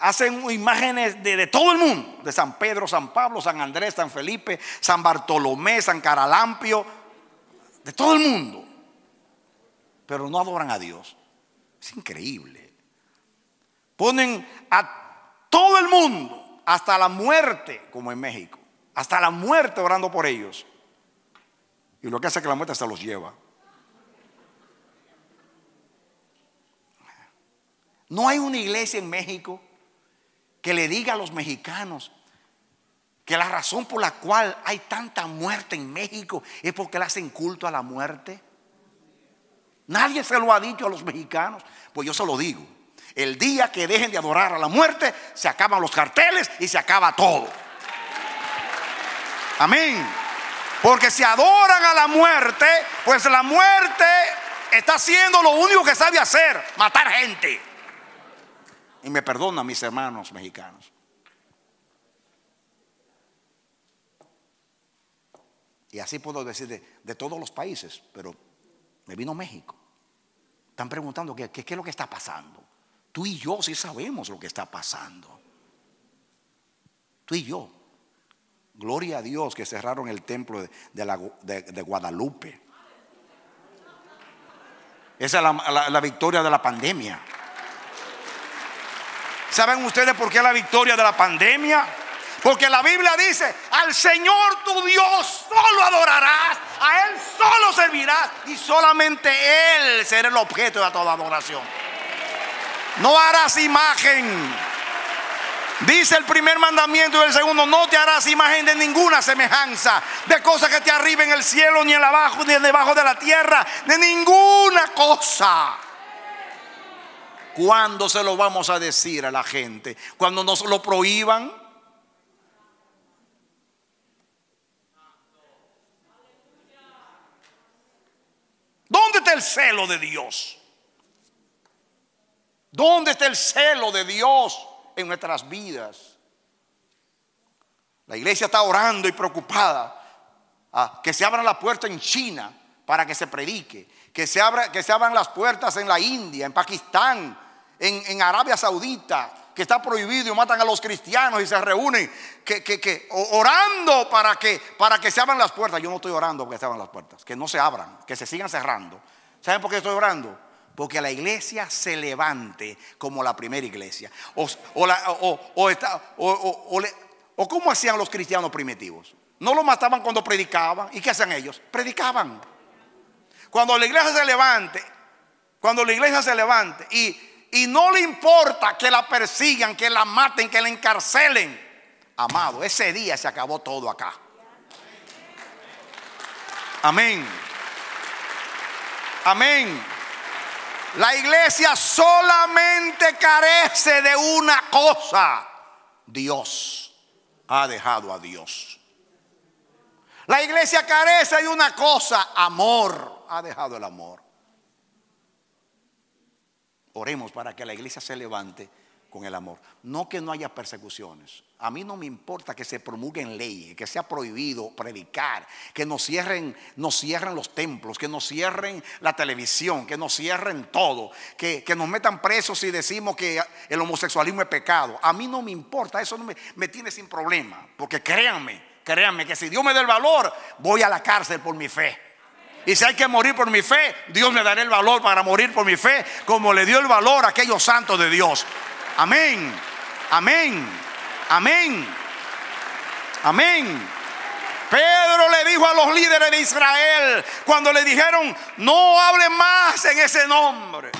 Hacen imágenes de, todo el mundo, de San Pedro, San Pablo, San Andrés, San Felipe, San Bartolomé, San Caralampio, de todo el mundo. Pero no adoran a Dios. Es increíble. Ponen a todo el mundo, hasta la muerte, como en México, hasta la muerte orando por ellos. Y lo que hace es que la muerte hasta los lleva. No hay una iglesia en México que le diga a los mexicanos que la razón por la cual hay tanta muerte en México es porque le hacen culto a la muerte. Nadie se lo ha dicho a los mexicanos. Pues yo se lo digo. El día que dejen de adorar a la muerte, se acaban los carteles y se acaba todo. Amén. Porque si adoran a la muerte, pues la muerte está haciendo lo único que sabe hacer, matar gente. Y me perdonan mis hermanos mexicanos. Y así puedo decir de, todos los países, pero me vino México. Están preguntando qué, es lo que está pasando. Tú y yo sí sabemos lo que está pasando. Tú y yo. Gloria a Dios que cerraron el templo de, de, Guadalupe. Esa es la victoria de la pandemia. ¿Saben ustedes por qué la victoria de la pandemia? Porque la Biblia dice, al Señor tu Dios solo adorarás, a Él solo servirás y solamente Él será el objeto de toda adoración. No harás imagen. Dice el primer mandamiento y el segundo, no te harás imagen de ninguna semejanza, de cosas que te arriben en el cielo, ni en abajo, ni en debajo de la tierra, de ninguna cosa. ¿Cuándo se lo vamos a decir a la gente? ¿Cuando nos lo prohíban? ¿Dónde está el celo de Dios? ¿Dónde está el celo de Dios en nuestras vidas? La iglesia está orando y preocupada a ah, que se abran las puertas en China para que se predique, que se, abra, que se abran las puertas en la India, en Pakistán, en, Arabia Saudita, que está prohibido y matan a los cristianos y se reúnen que, que, que, orando para que, para que se abran las puertas. Yo no estoy orando porque se abran las puertas, que no se abran, que se sigan cerrando. ¿Saben por qué estoy orando? Porque la iglesia se levante como la primera iglesia. O, o, la, o, o está, cómo hacían los cristianos primitivos. No los mataban cuando predicaban. ¿Y qué hacían ellos? Predicaban. Cuando la iglesia se levante, cuando la iglesia se levante y y no le importa que la persigan, que la maten, que la encarcelen. Amado, ese día se acabó todo acá. Amén. Amén. La iglesia solamente carece de una cosa. Dios ha dejado a Dios. La iglesia carece de una cosa. Amor. Ha dejado el amor. Oremos para que la iglesia se levante con el amor. No que no haya persecuciones. A mí no me importa que se promulguen leyes, que sea prohibido predicar, que nos cierren, nos cierren los templos, que nos cierren la televisión, que nos cierren todo, que, nos metan presos si decimos que el homosexualismo es pecado. A mí no me importa, eso no me, me tiene sin problema. Porque créanme, créanme que si Dios me da el valor, voy a la cárcel por mi fe. Y si hay que morir por mi fe, Dios me dará el valor para morir por mi fe, como le dio el valor a aquellos santos de Dios. Amén. Amén. Amén. Amén. Pedro le dijo a los líderes de Israel cuando le dijeron, no hable más en ese nombre.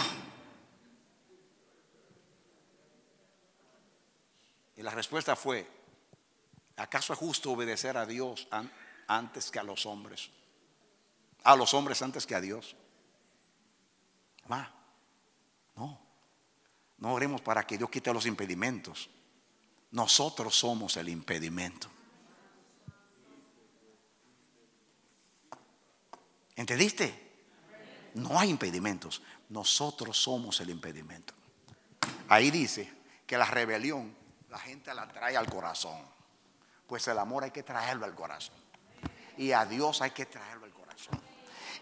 Y la respuesta fue, ¿acaso es justo obedecer a Dios antes que a los hombres? a los hombres antes que a Dios. no, no oremos para que Dios quite los impedimentos. Nosotros somos el impedimento. ¿Entendiste? No hay impedimentos. Nosotros somos el impedimento. Ahí dice que la rebelión la gente la trae al corazón. Pues el amor hay que traerlo al corazón. Y a Dios hay que traerlo al corazón.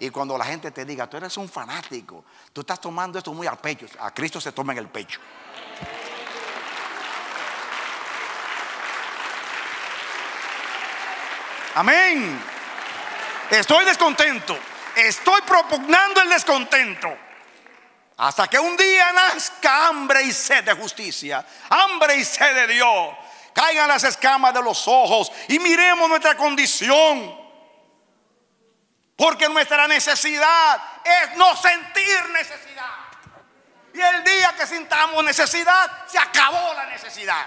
Y cuando la gente te diga, tú eres un fanático, tú estás tomando esto muy al pecho. A Cristo se toma en el pecho. Amén. Estoy descontento. Estoy propugnando el descontento. Hasta que un día nazca hambre y sed de justicia, hambre y sed de Dios. Caigan las escamas de los ojos y miremos nuestra condición. Porque nuestra necesidad es no sentir necesidad. Y el día que sintamos necesidad, se acabó la necesidad.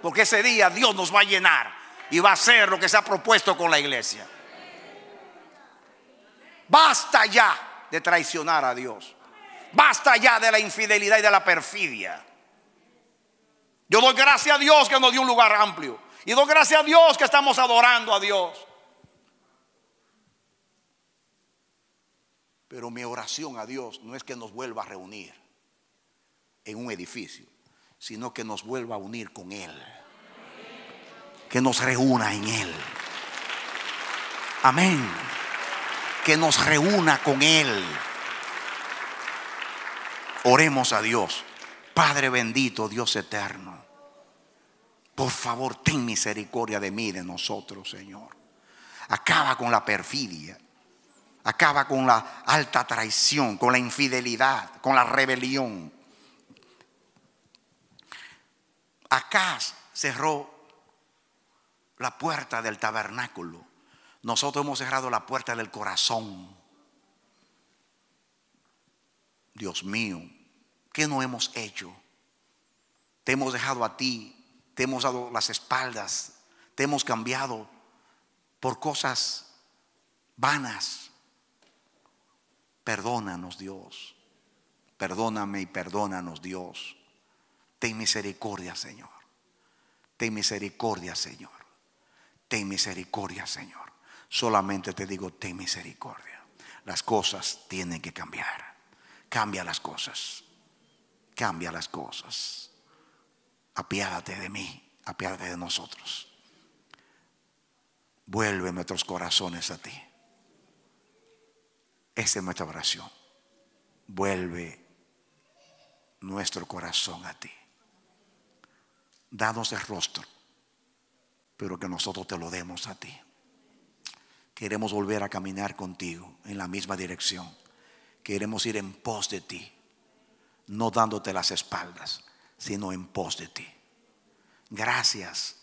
Porque ese día Dios nos va a llenar y va a hacer lo que se ha propuesto con la iglesia. Basta ya de traicionar a Dios. Basta ya de la infidelidad y de la perfidia. Yo doy gracias a Dios que nos dio un lugar amplio. Y doy gracias a Dios que estamos adorando a Dios. Pero mi oración a Dios no es que nos vuelva a reunir en un edificio, sino que nos vuelva a unir con Él. Que nos reúna en Él. Amén. Que nos reúna con Él. Oremos a Dios. Padre bendito, Dios eterno. Por favor, ten misericordia de mí, de nosotros, Señor. Acaba con la perfidia Acaba con la alta traición, con la infidelidad, con la rebelión. Acá cerró la puerta del tabernáculo. Nosotros hemos cerrado la puerta del corazón. Dios mío, ¿qué no hemos hecho? Te hemos dejado a ti, te hemos dado las espaldas, te hemos cambiado por cosas vanas. Perdónanos, Dios. Perdóname y perdónanos, Dios. Ten misericordia, Señor. Ten misericordia, Señor. Ten misericordia, Señor. Solamente te digo, ten misericordia. Las cosas tienen que cambiar. Cambia las cosas. Cambia las cosas. Apiádate de mí. Apiádate de nosotros. Vuelve nuestros corazones a ti. Esa es nuestra oración. Vuelve nuestro corazón a ti. Danos el rostro, pero que nosotros te lo demos a ti. Queremos volver a caminar contigo en la misma dirección. Queremos ir en pos de ti, no dándote las espaldas, sino en pos de ti. Gracias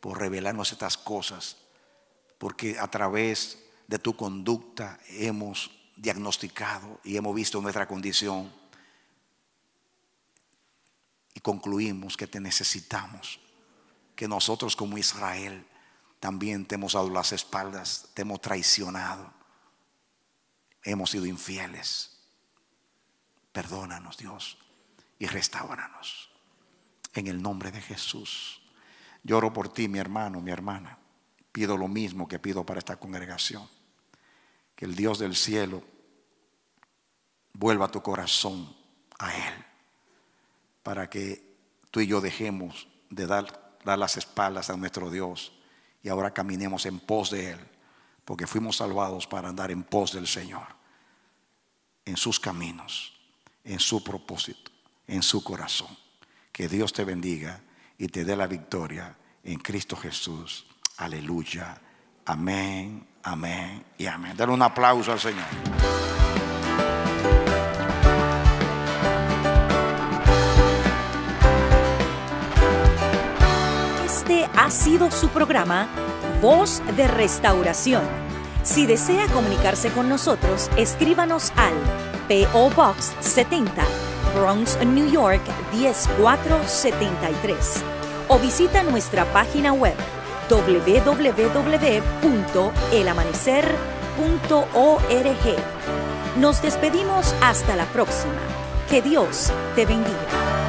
por revelarnos estas cosas, porque a través de tu conducta hemos diagnosticado y hemos visto nuestra condición y concluimos que te necesitamos, que nosotros como Israel también te hemos dado las espaldas, te hemos traicionado, hemos sido infieles. Perdónanos Dios y restauranos en el nombre de Jesús. Lloro por ti, mi hermano, mi hermana. Pido lo mismo que pido para esta congregación que el Dios del cielo vuelva tu corazón a Él, para que tú y yo dejemos de dar, dar las espaldas a nuestro Dios y ahora caminemos en pos de Él, porque fuimos salvados para andar en pos del Señor, en sus caminos, en su propósito, en su corazón. Que Dios te bendiga y te dé la victoria en Cristo Jesús. Aleluya. Amén. Amén y amén. dar un aplauso al Señor. Este ha sido su programa Voz de Restauración. Si desea comunicarse con nosotros, escríbanos al PO Box 70, Bronx, New York 10473 o visita nuestra página web www.elamanecer.org. Nos despedimos hasta la próxima. Que Dios te bendiga.